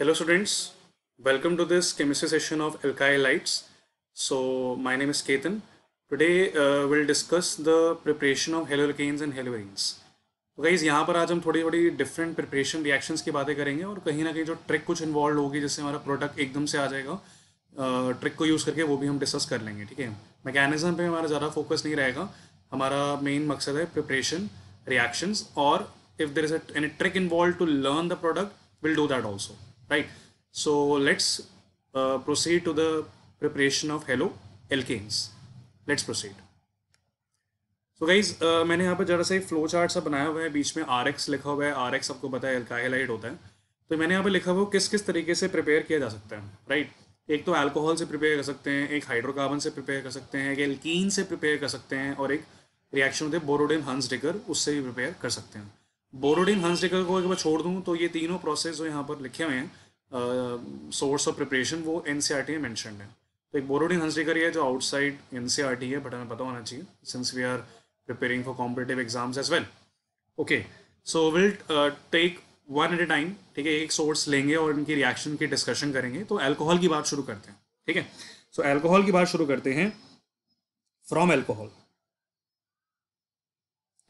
Hello students, welcome to this chemistry session of alkylides. So my name is Ketan. Today uh, we'll discuss the preparation of halalkanes and haloanes. तो guys यहाँ पर आज हम थोड़ी थोड़ी different preparation reactions की बातें करेंगे और कहीं ना कहीं जो ट्रिक कुछ इन्वॉल्व होगी जिससे हमारा प्रोडक्ट एकदम से आ जाएगा ट्रिक uh, को यूज़ करके वो भी हम डिस्कस कर लेंगे ठीक है मैकेनिज्म पे हमारा ज़्यादा फोकस नहीं रहेगा हमारा मेन मकसद है प्रिपरेशन रिएक्शंस और if there is any trick involve to learn the product will do that also right so let's uh, proceed to the preparation of hello alkanes let's proceed so guys uh, मैंने यहाँ पर जरा सा एक flow chart सा बनाया हुआ है बीच में आर एक्स लिखा हुआ है आर एक्स आपको पता है एल्काइलाइट होता है तो मैंने यहाँ पर लिखा हुआ किस किस तरीके से प्रिपेयर किया जा सकता है राइट एक तो अल्कोहल से प्रिपेयर कर सकते हैं एक हाइड्रोकार्बन से प्रिपेयर कर सकते हैं एक एल्कीन से प्रिपेयर कर सकते हैं और एक रिएक्शन होते हैं बोरोडिन हंस डिगर उससे भी प्रिपेयर कर सकते हैं बोरोडिन डेकर को एक बार छोड़ दूँ तो ये तीनों प्रोसेस जो यहाँ पर लिखे हुए हैं सोर्स ऑफ प्रिपरेशन वो एन e में मैंशनड है तो एक बोरोडिन हंसडेकर है जो आउटसाइड एन e है बट हमें पता होना चाहिए since we are preparing for competitive exams as well okay so will take one at a time ठीक है एक सोर्स लेंगे और इनकी रिएक्शन की डिस्कशन करेंगे तो एल्कोहल की बात शुरू करते हैं ठीक है सो एल्कोहल की बात शुरू करते हैं from alcohol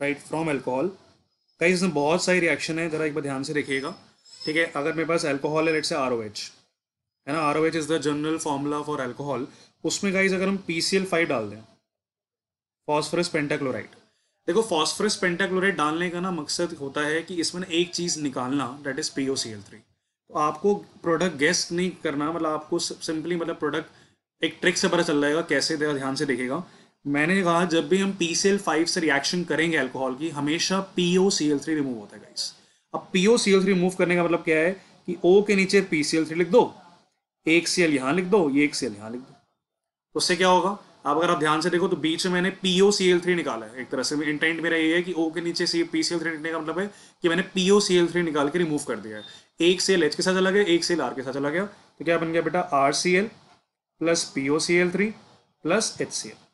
right from alcohol कहीं इसमें बहुत सारी रिएक्शन है ज़रा एक बार ध्यान से देखिएगा ठीक है अगर मेरे पास एल्कोहल है लेट से आर है ना R O H is the general formula for alcohol उसमें गाइज अगर हम पी सी एल फाइव डाल दें फॉस्फोरस पेंटाक्लोराइड देखो फॉस्फोरस पेंटाक्लोराइड डालने का ना मकसद होता है कि इसमें एक चीज़ निकालना that is P O C L three तो आपको प्रोडक्ट गेस्ट नहीं करना मतलब आपको सिंपली मतलब प्रोडक्ट एक ट्रिक से पता चल जाएगा कैसे ध्यान से देखेगा मैंने कहा जब भी हम पी सी एल फाइव से रिएक्शन करेंगे अल्कोहल की हमेशा P O C L three remove होता है गाइस अब P O C L three remove करने का मतलब क्या है कि ओ के नीचे पी सी एल थ्री लिख दो एक सी एल यहाँ लिख दो ये एक सी एल यहाँ लिख दो तो उससे क्या होगा आप अगर आप ध्यान से देखो तो बीच में मैंने P O C L three निकाला है एक तरह से इंटेंट मेरा ये है कि ओ के नीचे C P C L three लिखने का मतलब है कि मैंने P O C L three निकाल के रिमूव कर दिया है एक सी एल एच के साथ चला गया एक सी एल आर के साथ चला गया तो क्या बन गया बेटा R C L plus P O C L three plus H C L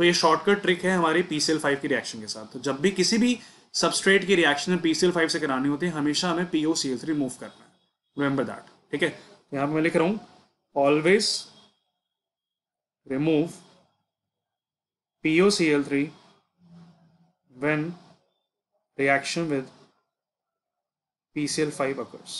तो ये शॉर्टकट ट्रिक है हमारी पीसीएल फाइव की रिएक्शन के साथ तो जब भी किसी भी सबस्ट्रेट की रिएक्शन पीसीएल फाइव से करानी होती है हमेशा हमें P O C L three move करना है रिमेंबर दैट ठीक है यहां पर मैं लिख रहा हूं always three when reaction with PCL five occurs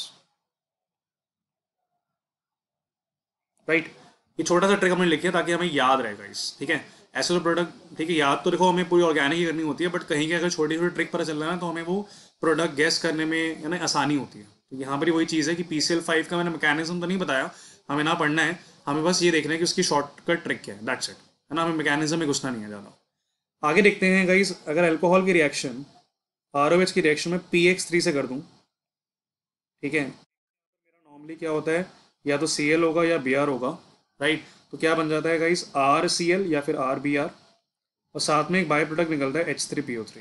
right ये छोटा सा ट्रिक हमने लिखा ताकि हमें याद रहेगा इस ठीक है ऐसे तो प्रोडक्ट ठीक है याद तो देखो हमें पूरी ऑर्गेनिक ही करनी होती है बट कहीं के अगर छोटी छोटी ट्रिक पर चल रहा है ना तो हमें वो प्रोडक्ट गैस करने में यानी आसानी होती है तो यहाँ पर वही चीज़ है कि पी सी एल फाइव का मैंने मैकेनिज्म तो नहीं बताया हमें ना पढ़ना है हमें बस ये देखना है कि उसकी शॉर्टकट ट्रिक क्या है दैट्स इट है ना हमें मैकेनिज्म में घुसना नहीं है ज़्यादा आगे देखते हैं गाइज अगर अल्कोहल की रिएक्शन आर की रिएक्शन में पी एक्स थ्री से कर दूँ ठीक है मेरा नॉर्मली क्या होता है या तो सी एल होगा या बी आर होगा राइट तो क्या बन जाता है गाइस आर सी एल या फिर आर बी आर और साथ में एक बाय प्रोडक्ट निकलता है H three P O three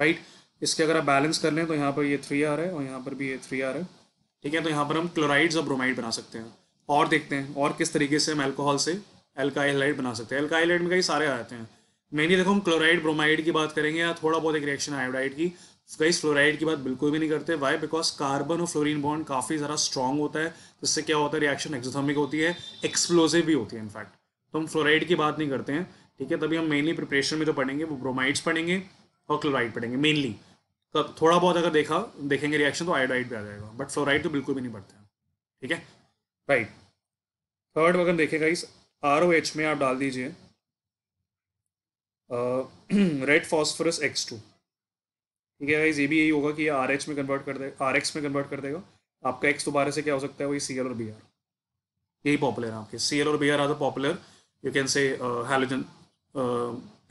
right इसके अगर आप बैलेंस कर लें तो यहाँ पर ये थ्री आर है और यहाँ पर भी ये थ्री आर है ठीक है तो यहाँ पर हम क्लोराइड्स और ब्रोमाइड बना सकते हैं और देखते हैं और किस तरीके से हम एल्कोहल से एल्काइलाइड बना सकते हैं एल्काइलाइड में कई सारे आ जाते हैं मेनली देखो हम क्लोराइड ब्रोमाइड की बात करेंगे या थोड़ा बहुत एक रिएक्शन आयोडाइड की गाइस फ्लोराइड की बात बिल्कुल भी नहीं करते वाई बिकॉज कार्बन और फ्लोरीन बॉन्ड काफ़ी ज़्यादा स्ट्रॉन्ग होता है जिससे क्या होता है रिएक्शन एक्सोथर्मिक होती है एक्सप्लोजिव भी होती है इनफैक्ट तो हम फ्लोराइड की बात नहीं करते हैं ठीक है तभी हम मेनली प्रिपरेशन में जो पढ़ेंगे वो ब्रोमाइड्स पढ़ेंगे और क्लोराइड पढ़ेंगे मेनली तो थोड़ा बहुत अगर देखा देखेंगे रिएक्शन तो आयोडाइड भी आ जाएगा बट फ्लोराइड तो बिल्कुल भी नहीं पढ़ते हैं ठीक है राइट थर्ड अगर देखेगा इस आर में आप डाल दीजिए रेड फॉस्फोरस एक्स टू ठीक है गाइज ये भी यही होगा कि आर एच में कन्वर्ट कर देगा आर एक्स में कन्वर्ट कर देगा आपका एक्स दोबारा से क्या हो सकता है वही सी एल और बी आर यही पॉपुलर है आपके सी एल और B R R popular you can say halogen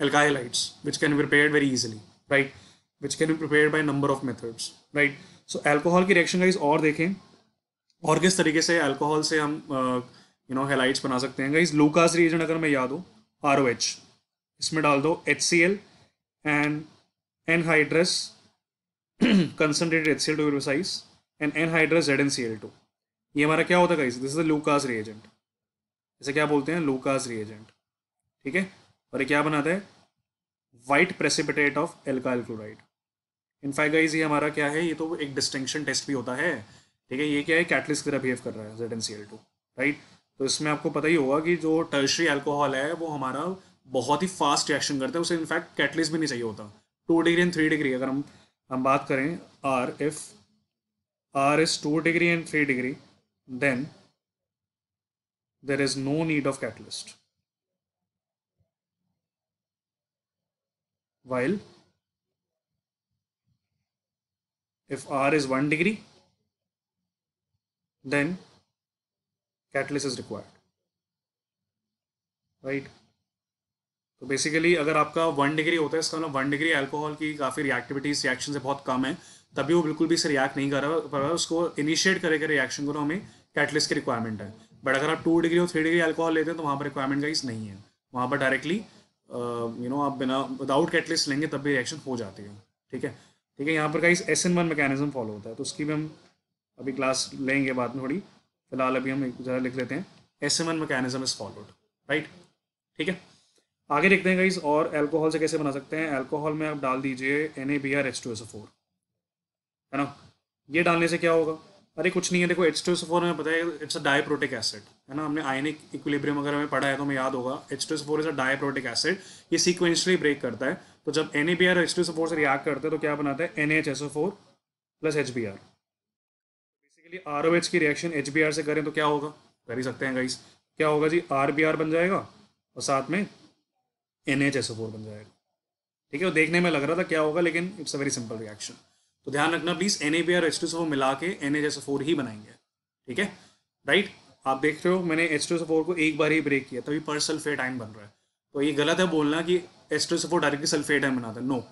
alkyl halides which can be prepare very easily right which can be prepared by number of methods right so की रिएक्शन guys और देखें और किस तरीके से एल्कोहल से हम यू नो हेलाइट्स बना सकते हैं गाइज लूकास रिएजन अगर मैं याद हो आर ओ एच इसमें डाल दो H C L and anhydrous and concentrated HCl2 N C L two ये हमारा क्या होता है guys this is a Lucas reagent इसे क्या बोलते हैं लूकास रिएजेंट ठीक है और ये क्या बनाता है white precipitate of alkyl chloride five guys ये हमारा क्या है ये तो एक डिस्टिंक्शन टेस्ट भी होता है ठीक है ये क्या है कैटलिस्ट की तरह बिहेव कर रहा है Z N C L two right तो इसमें आपको पता ही होगा कि जो टर्शरी एल्कोहल है वो हमारा बहुत ही फास्ट रिएक्शन करता है उसे इनफैक्ट कैटलिस्ट भी नहीं चाहिए होता two degree and three degree अगर हम हम बात करें R if R is two degree and three degree then there is no need of catalyst while if R is one degree then catalys is required right तो basically अगर आपका one degree होता है इसका मतलब वन डिग्री अल्कोहल की काफ़ी reactivities reaction से बहुत कम है तभी वो बिल्कुल भी इसे रिएक्ट नहीं कर रहा है उसको इनिशिएट करेगा रिएक्शन को हमें कैटलिस्ट की रिक्वायरमेंट है बट अगर आप टू डिग्री और थ्री डिग्री अल्कोहल लेते हैं तो वहाँ पर रिक्वायरमेंट गाइस नहीं है वहाँ पर डायरेक्टली यू नो आप बिना विदाउट कैटलिस्ट लेंगे तब भी रिएक्शन हो जाती है ठीक है ठीक है यहाँ पर guys S N one mechanism follow होता है तो उसकी भी हम अभी क्लास लेंगे बाद में थोड़ी फिलहाल अभी हम एक ज़रा लिख लेते हैं S N one mechanism is followed right ठीक है आगे देखते हैं गाइज और एल्कोहल से कैसे बना सकते हैं एल्कोहल में आप डाल दीजिए N A B R H two S four है ना ये डालने से क्या होगा अरे कुछ नहीं है देखो एच टू एस फोर में पता है इट्स अ डायप्रोटिक एसिड है ना हमने आयनिक इक्विलिब्रियम अगर हमें पढ़ा है तो हमें याद होगा H two S four is a diprotic acid ये सिक्वेंशली ब्रेक करता है तो जब N A B R H two S four से रिएक्ट करते हैं तो क्या बनाता है N H S O four plus H B R basically R O H की रिएक्शन एच बी आर से करें तो क्या होगा कर ही सकते हैं गाइज़ क्या होगा जी आर बी आर बन जाएगा और साथ में N H S O four बन जाएगा ठीक है वो देखने में लग रहा था क्या होगा लेकिन it's a very simple reaction तो ध्यान रखना प्लीज एन ए बी और एच टू सो मिला के N H S O four ही बनाएंगे ठीक है राइट आप देख रहे हो मैंने एच टू सफोर फोर को एक बार ही ब्रेक किया तभी पर सल्फेट आइन बन रहा है तो ये गलत है बोलना कि H two S four directly sulphate ion बनाता है no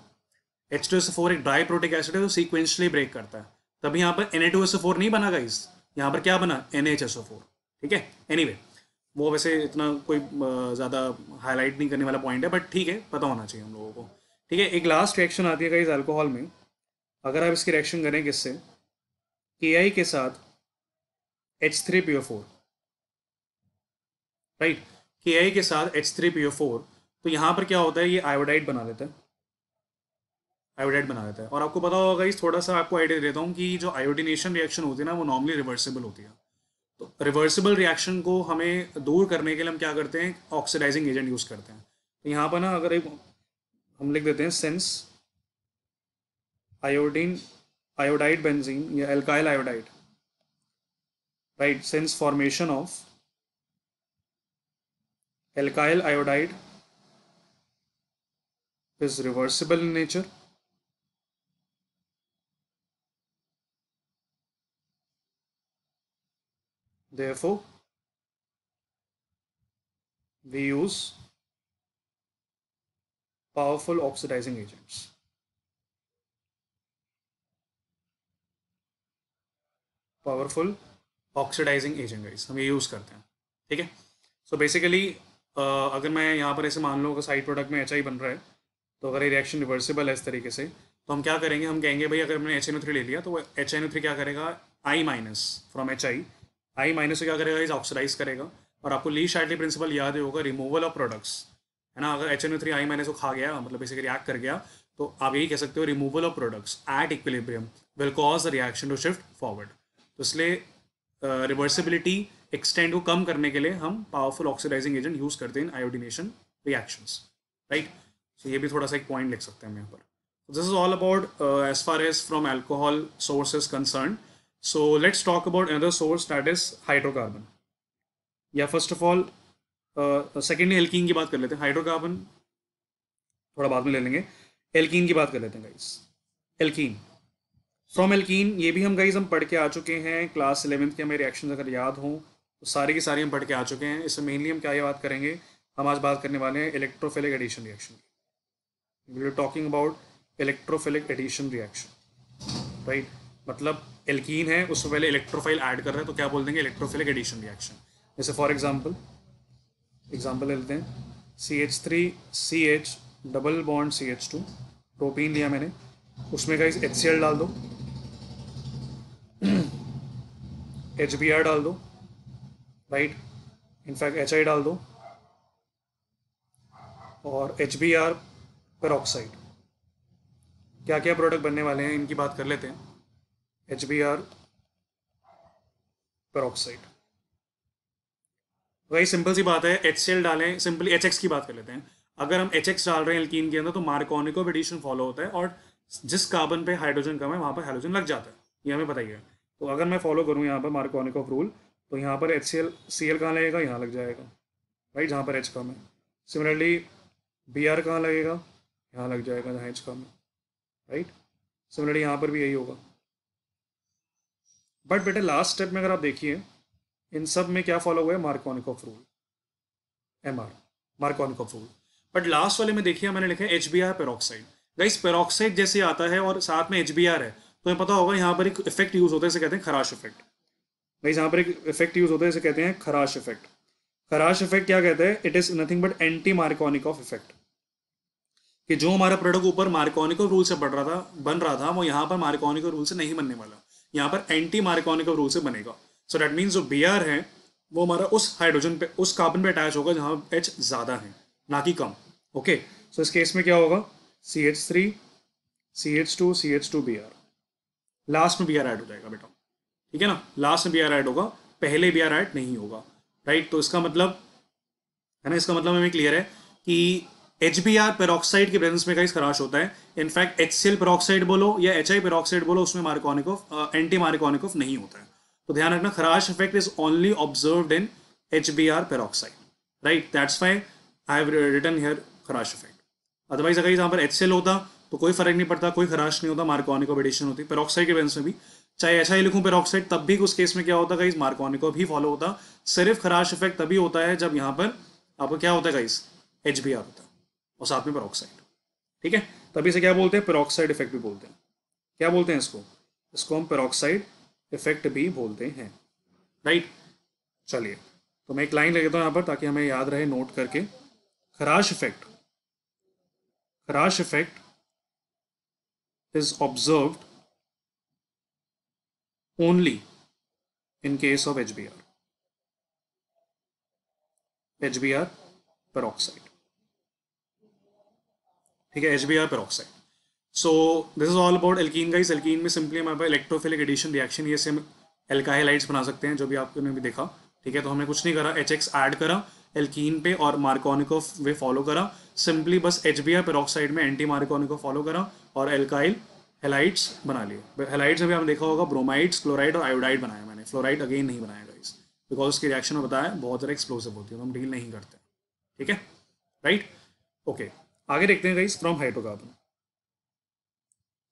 H two so four एक ड्राई प्रोटिक एसिड है तो सीक्वेंशली ब्रेक करता है तभी यहाँ पर N A two S O four नहीं बना गाइस यहाँ पर क्या बना N H S O four ठीक है एनी anyway, वो वैसे इतना कोई ज़्यादा हाईलाइट नहीं करने वाला पॉइंट है बट ठीक है पता होना चाहिए हम लोगों को ठीक है एक लास्ट रिएक्शन आती है इस अल्कोहल में अगर आप इसकी रिएक्शन करें किससे के आई के साथ H three P O four right K I के साथ H three P O four तो यहाँ पर क्या होता है ये आयोडाइड बना देता है आयोडाइड बना देता है और आपको पता होगा इस थोड़ा सा आपको आइडिया देता हूँ कि जो आयोडिनेशन रिएक्शन होती है ना वो नॉर्मली रिवर्सिबल होती है रिवर्सिबल रिएक्शन को हमें दूर करने के लिए हम क्या करते हैं ऑक्सीडाइजिंग एजेंट यूज़ करते हैं तो यहाँ पर ना अगर एक हम लिख देते हैं सेंस आयोडीन आयोडाइड बेंजीन या alkyl iodide right since formation of alkyl iodide is reversible in nature Therefore, we use powerful oxidizing agents. Powerful oxidizing agent guys हम ये यूज़ करते हैं ठीक है सो बेसिकली uh, अगर मैं यहाँ पर ऐसे मान लो कि साइड प्रोडक्ट में एच बन रहा है तो अगर ये रिएक्शन रिवर्सिबल है इस तरीके से तो हम क्या करेंगे हम कहेंगे भाई अगर हमने एच ले लिया तो एच क्या करेगा I minus from H I I minus क्या करेगा इस ऑक्सीडाइज करेगा और आपको ली शार्टली प्रिंसिपल याद होगा रिमूवल ऑफ प्रोडक्ट्स है ना अगर H N three I minus को खा गया मतलब इसे रिएक्ट कर गया तो आप यही कह सकते हो removal of products at equilibrium will cause the reaction to shift forward तो इसलिए रिवर्सिबिलिटी एक्सटेंड को कम करने के लिए हम पावरफुल ऑक्सीडाइजिंग एजेंट यूज करते हैं आयोडिनेशन रिएक्शंस राइट सो ये भी थोड़ा सा एक पॉइंट लिख सकते हैं हम यहाँ पर this is all about as far as from alcohol source is concern So let's talk about another source that is hydrocarbon. या first of all secondly alkene की बात कर लेते हैं हाइड्रोकार्बन थोड़ा बाद में ले लेंगे एल्किन की बात कर लेते हैं गाइस एल्किन फ्रॉम एल्किन ये भी हम गाइस हम पढ़ के आ चुके हैं क्लास इलेवेंथ के हमें रिएक्शन अगर याद हों तो सारे की सारी हम पढ़ के आ चुके हैं इसमें मेनली हम क्या ये बात करेंगे हम आज बात करने वाले हैं इलेक्ट्रोफिलिक एडिशन रिएक्शन की we talking about electrophilic addition reaction right मतलब एल्कीन है उससे पहले इलेक्ट्रोफाइल ऐड कर रहे हैं तो क्या बोल देंगे इलेक्ट्रोफाइलिक एडिशन रिएक्शन जैसे फॉर एग्जाम्पल एग्जाम्पल ले लेते हैं C H three C H double bond C H two protein लिया मैंने उसमें का एच सी एल डाल दो एच बी आर डाल दो राइट इनफैक्ट एच आई डाल दो और एच बी आर पर क्या क्या प्रोडक्ट बनने वाले हैं इनकी बात कर लेते हैं HBr peroxide वही सिंपल सी बात है एच डालें सिंपली एच की बात कर लेते हैं अगर हम एच डाल रहे हैं एल्कीन के अंदर तो मार्कोनिको एडिशन फॉलो होता है और जिस कार्बन पे हाइड्रोजन कम है वहाँ पर हाइड्रोजन लग जाता है ये हमें बताइए तो अगर मैं फॉलो करूँ यहाँ पर मार्कोनिको रूल तो यहाँ पर H C L C L कहाँ लगेगा यहाँ लग जाएगा राइट जहाँ पर एच कम है सिमिलरली बी आर कहाँ लगेगा यहाँ लग जाएगा जहाँ एच कम है राइट सिमिलरली यहाँ पर भी यही होगा बट बेटे लास्ट स्टेप में अगर आप देखिए इन सब में क्या फॉलो हुआ है Markovnikov rule M R Markovnikov rule but last वाले में देखिए मैंने लिखा है H B R peroxide guys peroxide जैसे आता है और साथ में एच बी आर है तो पता होगा यहाँ पर एक इफेक्ट यूज होता है इसे कहते हैं खराश इफेक्ट गाइस यहाँ पर एक इफेक्ट यूज होता है इसे कहते हैं खराश इफेक्ट खराश इफेक्ट क्या कहते हैं it is nothing but anti Markovnikov effect कि जो हमारा प्रोडक्ट ऊपर मार्कोनिकॉफ रूल से बढ़ रहा था बन रहा था वो यहाँ पर मार्कोनिकॉफ रूल से नहीं बनने वाला यहाँ पर एंटी मार्कोनिकल रूल से बनेगा सो दैट मीन्स जो बी है वो हमारा उस हाइड्रोजन पे उस कार्बन पे अटैच होगा जहाँ एच ज़्यादा है ना कि कम ओके सो इस केस में क्या होगा C H three C H two C H two B R last में बी आर ऐड हो जाएगा बेटा ठीक है ना लास्ट में बी आर ऐड होगा पहले बी आर ऐड नहीं होगा राइट तो इसका मतलब है ना इसका मतलब हमें क्लियर है कि एच बी आर पेरोक्साइड के प्रेजेंस में गाइस खराश होता है in fact H C L peroxide बोलो या एच आई पेरोक्साइड बोलो उसमें मार्कोनिकोफ एंटी मार्कोनिकोफ नहीं होता है तो ध्यान रखना Kharasch effect is only observe in H B R peroxide right that's why I have written here Kharasch effect otherwise अगर यहाँ पर एच होता तो कोई फर्क नहीं पड़ता कोई खराश नहीं होता मार्कोनिकोफ एडिशन होती पेरोक्साइड के प्रेजेंस में भी चाहे ऐसा ही लिखूं पेरोक्साइड तब भी उस केस में क्या होता गाइस मार्कोनिकोफ ही फॉलो होता सिर्फ खराश इफेक्ट तभी होता है जब यहाँ पर आपको क्या होता है गाइस एच बी आर होता है और साथ में परोक्साइड ठीक है तभी से क्या बोलते हैं पेरोक्साइड इफेक्ट भी बोलते हैं क्या बोलते हैं इसको इसको हम पेरोक्साइड इफेक्ट भी बोलते हैं राइट चलिए तो मैं एक लाइन ले लेता हूँ यहाँ पर ताकि हमें याद रहे नोट करके Kharasch effect Kharasch effect is only case of H B R H B R peroxide ठीक है H B R peroxide so this is all about alkene guys alkene में सिंपली हमारे पास इलेक्ट्रोफिलिक एडिशन रिएक्शन ये same alkyl halides बना सकते हैं जो भी आपने भी देखा ठीक है तो हमने कुछ नहीं करा एच एक्स एड करा एल्कीन पे और मार्कोनिको वे फॉलो करा सिंपली बस एच बी आर पेरोक्साइड में एंटी मार्कोनिको फॉलो करा और एल्काइल हेलाइट्स बना लिए हेलाइट्स में भी आपने देखा होगा ब्रोमाइड्स क्लोराइड और आयोडाइड बनाया मैंने फ्लोराइड अगेन नहीं बनाया गाइस बिकॉज उसकी रिएक्शन में बताया बहुत ज़्यादा एक्सप्लोसिव होती है तो हम डील नहीं करते ठीक है राइट ओके आगे देखते हैं guys from hydrocarbon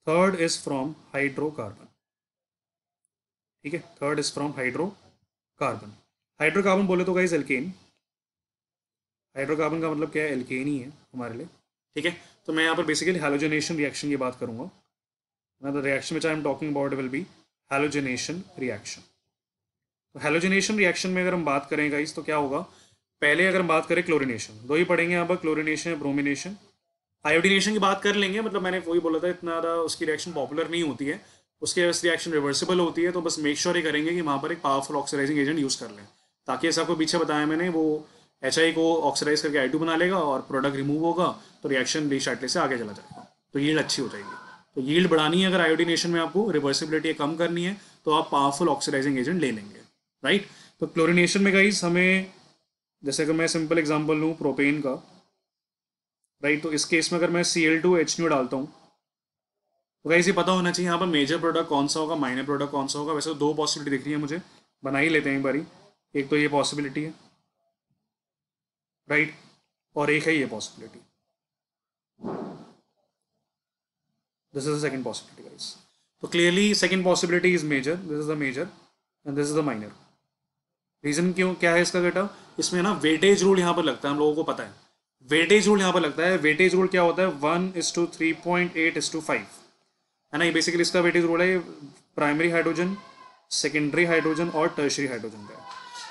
third is from hydrocarbon ठीक है third is from hydrocarbon hydrocarbon बोले तो गाइस एल्केन हाइड्रोकार्बन का मतलब क्या है एल्केन ही है हमारे लिए ठीक है तो मैं यहाँ पर बेसिकली हेलोजनेशन रिएक्शन की बात करूंगा reaction reaction which I talking about will be be reaction तो हेलोजनेशन रिएक्शन में अगर हम बात करें गाइस तो क्या होगा पहले अगर हम बात करें क्लोरिनेशन दो ही पढ़ेंगे यहाँ पर क्लोरिनेशन ब्रोमिनेशन आयोडिनेशन की बात कर लेंगे मतलब मैंने वही बोला था इतना ज़्यादा उसकी रिएक्शन पॉपुलर नहीं होती है उसके बस रिएक्शन रिवर्सिबल होती है तो बस मेक श्योर ये करेंगे कि वहाँ पर एक पावरफुल ऑक्सीडाइजिंग एजेंट यूज़ कर लें ताकि ऐसा आपको पीछे बताया मैंने वो एच आई को ऑक्सीडाइज करके आई बना लेगा और प्रोडक्ट रिमूव होगा तो रिएक्शन डी शार्टले से आगे चला जाएगा तो यील्ड अच्छी हो जाएगी तो यील्ड बढ़ानी है अगर आयोडीनेशन में आपको रिवर्सिबिलिटी कम करनी है तो आप पावरफुल ऑक्सीडाइजिंग एजेंट ले लेंगे राइट तो क्लोरिनेशन में गाइज हमें जैसे कि मैं सिंपल एग्जाम्पल लूँ प्रोपेन का राइट तो इस केस में अगर मैं C L two H nu डालता हूँ तो कहीं से पता होना चाहिए यहाँ पर मेजर प्रोडक्ट कौन सा होगा माइनर प्रोडक्ट कौन सा होगा वैसे तो दो पॉसिबिलिटी दिख रही है मुझे बना ही लेते हैं एक बारी एक तो ये पॉसिबिलिटी है राइट और एक है ये possibility this is the second possibility guys तो clearly second possibility is major this is the major and this is the minor reason क्यों क्या है इसका बेटा इसमें ना वेटेज रूल यहाँ पर लगता है हम लोगों को पता है वेटेज रूल यहाँ पर लगता है वेटेज रूल क्या होता है one is to three point eight is to five है ना ये बेसिकली इसका वेटेज रूल है प्राइमरी हाइड्रोजन सेकेंडरी हाइड्रोजन और टर्शरी हाइड्रोजन का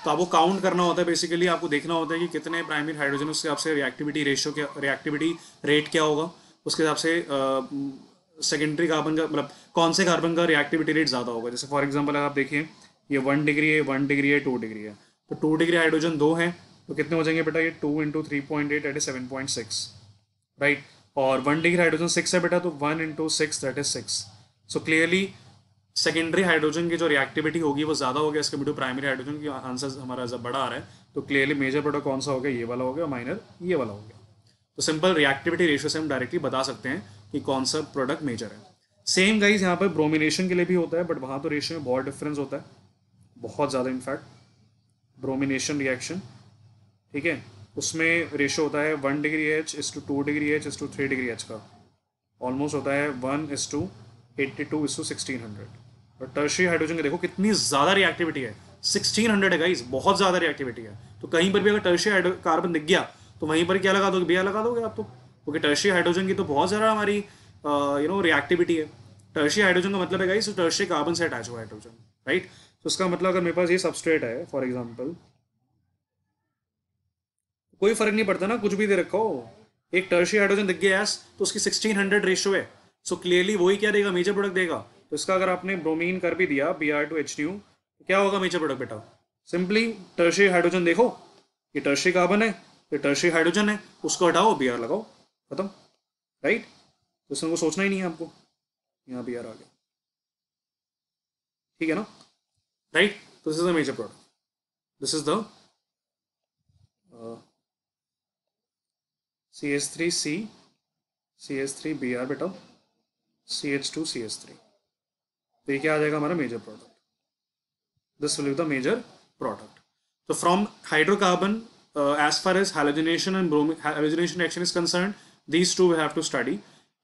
तो आपको काउंट करना होता है बेसिकली आपको देखना होता है कि कितने प्राइमरी हाइड्रोजन उसके हिसाब से रिएक्टिविटी रेशियो क्या रिएक्टिविटी रेट क्या होगा उसके हिसाब से सेकेंडरी कार्बन का मतलब कौन से कार्बन का रिएक्टिविटी रेट ज़्यादा होगा जैसे फॉर एग्जाम्पल अगर आप देखिए ये वन डिग्री है वन डिग्री है टू डिग्री है तो टू डिग्री हाइड्रोजन दो है तो कितने हो जाएंगे बेटा ये two into three point eight eight seven point six right और वन डिग्री हाइड्रोजन सिक्स है बेटा तो one into six that is six so clearly secondary hydrogen की जो रिएक्टिविटी होगी वो ज़्यादा हो गया इसके बिटू प्राइमरी हाइड्रोजन की आंसर हमारा जब बड़ा आ रहा है तो क्लियरली मेजर प्रोडक्ट कौन सा हो गया ये वाला हो गया माइनर ये वाला हो गया तो सिंपल रिएक्टिविटी रेशियो से हम डायरेक्टली बता सकते हैं कि कौन सा प्रोडक्ट मेजर है सेम गाइज यहाँ पर ब्रोमिनेशन के लिए भी होता है बट वहाँ तो रेशियो में बहुत डिफरेंस होता है बहुत ज़्यादा इनफैक्ट ब्रोमिनेशन रिएक्शन ठीक है उसमें रेशो होता है one degree H is to two degree H is to three degree H का ऑलमोस्ट होता है one is to eighty two is to sixteen hundred और टर्शरी हाइड्रोजन की देखो कितनी ज़्यादा रिएक्टिविटी है सिक्सटीन हंड्रेड है गाइस बहुत ज़्यादा रिएक्टिविटी है तो कहीं पर भी अगर टर्शरी कार्बन दिख गया तो वहीं पर क्या लगा दोगे बिया लगा दोगे आप तो क्योंकि टर्शरी हाइड्रोजन की तो बहुत ज़्यादा हमारी यू नो रिएक्टिविटी है टर्शरी हाइड्रोजन का मतलब है गाइस टर्शरी कार्बन से अटैच हुआ हाइड्रोजन राइट तो उसका मतलब अगर मेरे पास ये सबस्ट्रेट है फॉर एग्जाम्पल कोई फर्क नहीं पड़ता ना कुछ भी दे रखो एक टर्शी हाइड्रोजन दिख गया तो उसकी 1600 रेशो है सो क्लियरली वही क्या देगा मेजर प्रोडक्ट देगा तो इसका अगर आपने ब्रोमीन कर भी दिया B R two H nu तो क्या होगा मेजर प्रोडक्ट बेटा सिंपली टर्शी हाइड्रोजन देखो ये टर्शी कार्बन है ये टर्शी हाइड्रोजन है उसको हटाओ बी आर लगाओ खत्म राइट तो इसमें को सोचना ही नहीं है आपको यहाँ बी आर आ गया ठीक है ना right this is the major product this is the C H three C C H three B R बेटा C H two C H three तो ये क्या आ जाएगा हमारा major product this will be the major product तो from hydrocarbon as far as halogenation and bromic halogenation action is concern these two we have to study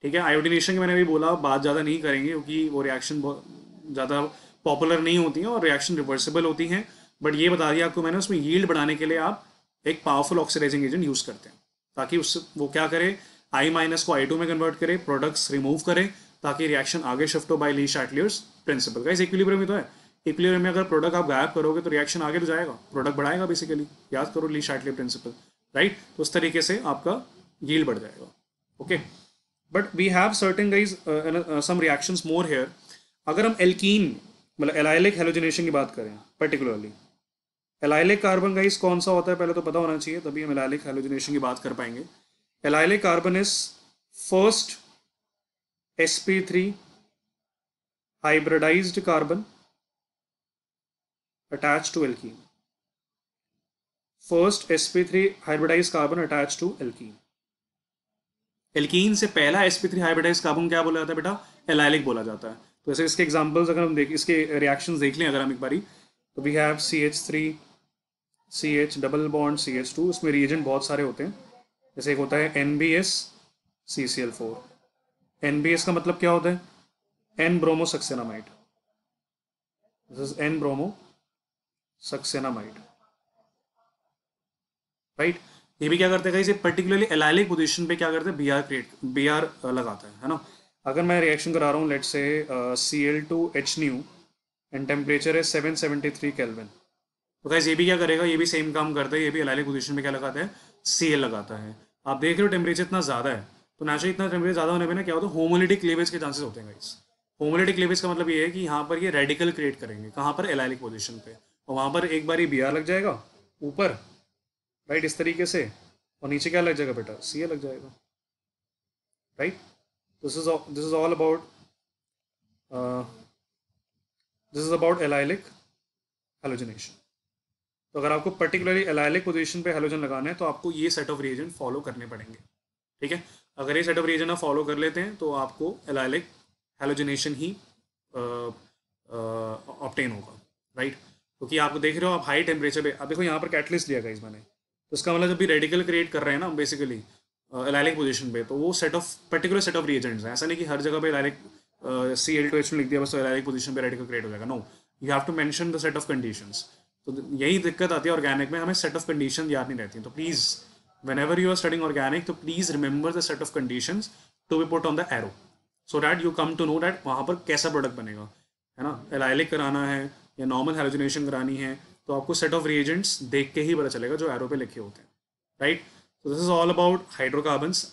ठीक है iodination की मैंने अभी बोला बात ज़्यादा नहीं करेंगे क्योंकि वो रिएक्शन बहुत ज़्यादा पॉपुलर नहीं होती हैं और रिएक्शन रिवर्सिबल होती हैं बट ये बता दिया आपको मैंने उसमें यील्ड बढ़ाने के लिए आप एक पावरफुल ऑक्सीडाइजिंग एजेंट यूज़ करते हैं ताकि उस वो क्या करे आई माइनस को आई टू में कन्वर्ट करे प्रोडक्ट्स रिमूव करे ताकि रिएक्शन आगे शिफ्ट हो बाई ली शार्टलियर्स प्रिंसिपल का इस इक्विलिब्रियम ही तो है इक्विलिब्रियम में अगर प्रोडक्ट आप गायब करोगे तो रिएक्शन आगे तो जाएगा प्रोडक्ट बढ़ाएगा बेसिकली याद करो ली शार्टलियर प्रिंसिपल राइट तो उस तरीके से आपका यील्ड बढ़ जाएगा okay but we have certain guys some reactions more here अगर हम एल्कीन मतलब एलाइलिक हेलोजिनेशन की बात करें पर्टिकुलरली एलाइलिक कार्बन गाइस कौन सा होता है पहले तो पता होना चाहिए तभी हम एलाइलिक हेलोजनेशन की बात कर पाएंगे allylic carbon is first three hybridized carbon attach to alkene first SP three hybridize carbon attach to alkene से पहला थ्री हाइब्रिडाइज कार्बन क्या बोला जाता है बेटा एलाइलिक बोला जाता है तो ऐसे इसके एग्जाम्पल्स अगर हम देख इसके रिएक्शन देख लें अगर हम एक बारी तो we have C H three C H double bond C H two उसमें रिएजेंट बहुत सारे होते हैं जैसे एक होता है N B S C C L four N B S का मतलब क्या होता है N bromo succinimide this is N bromo succinimide right ये भी क्या करते हैं इसे पर्टिकुलरली एलाइलिक पोजिशन पे क्या करते हैं B R create B R लगाता है है ना अगर मैं रिएक्शन करा रहा हूँ let say C L two H nu and temperature है सेवन सेवेंटी थ्री कैलविन तो गाइज ये भी क्या करेगा ये भी सेम काम करता है ये भी अलाइलिक पोजिशन में क्या लगाता है सी लगाता है आप देख रहे हो टेम्परेचर इतना ज़्यादा है तो नेचुरल इतना टेम्परेचर ज़्यादा होने पर ना क्या होता है होमोलिटिक लेवेज के चांसेस होते हैं गाइज होमोलिटिक लेवेज का मतलब ये है कि यहाँ पर ये रेडिकल क्रिएट करेंगे कहाँ पर एलाइलिक पोजिशन पे और वहाँ पर एक बार ये बी लग जाएगा ऊपर राइट इस तरीके से और नीचे क्या लग जाएगा बेटा सी लग जाएगा right this is this is all about this is about allylic halogenation तो अगर आपको पर्टिकुलरली एलाइलिक पोजिशन पे हेलोजन लगाना है तो आपको ये सेट ऑफ रिएजन फॉलो करने पड़ेंगे ठीक है अगर ये सेट ऑफ रिएजन आप फॉलो कर लेते हैं तो आपको एलाइलिक हेलोजनेशन ही ऑप्टेन होगा राइट क्योंकि आप देख रहे हो आप हाई टेम्परेचर पे अब देखो यहाँ पर कैटलिस्ट दिया गया मैंने तो इसका मतलब जब भी रेडिकल क्रिएट कर रहे हैं ना बेसिकली एलाइलिक पोजिशन पर तो वो set of particular set of reagents हैं ऐसा नहीं कि हर जगह पर allylic C L two H में लिख दिया बस एलाइलिक पोजिशन पर रेडिकल क्रिएट हो जाएगा no you have to mention the set of conditions तो यही दिक्कत आती है ऑर्गेनिक में हमें सेट ऑफ कंडीशन याद नहीं रहती तो please whenever you are studying organic तो please remember the set of condition to be put on the arrow so that you come to know that वहाँ पर कैसा प्रोडक्ट बनेगा है ना एलाइलिक कराना है या नॉर्मल हेलोजिनेशन करानी है तो आपको सेट ऑफ रिएजेंट्स देख के ही पता चलेगा जो एरो पे लिखे होते हैं right so this is all about hydrocarbons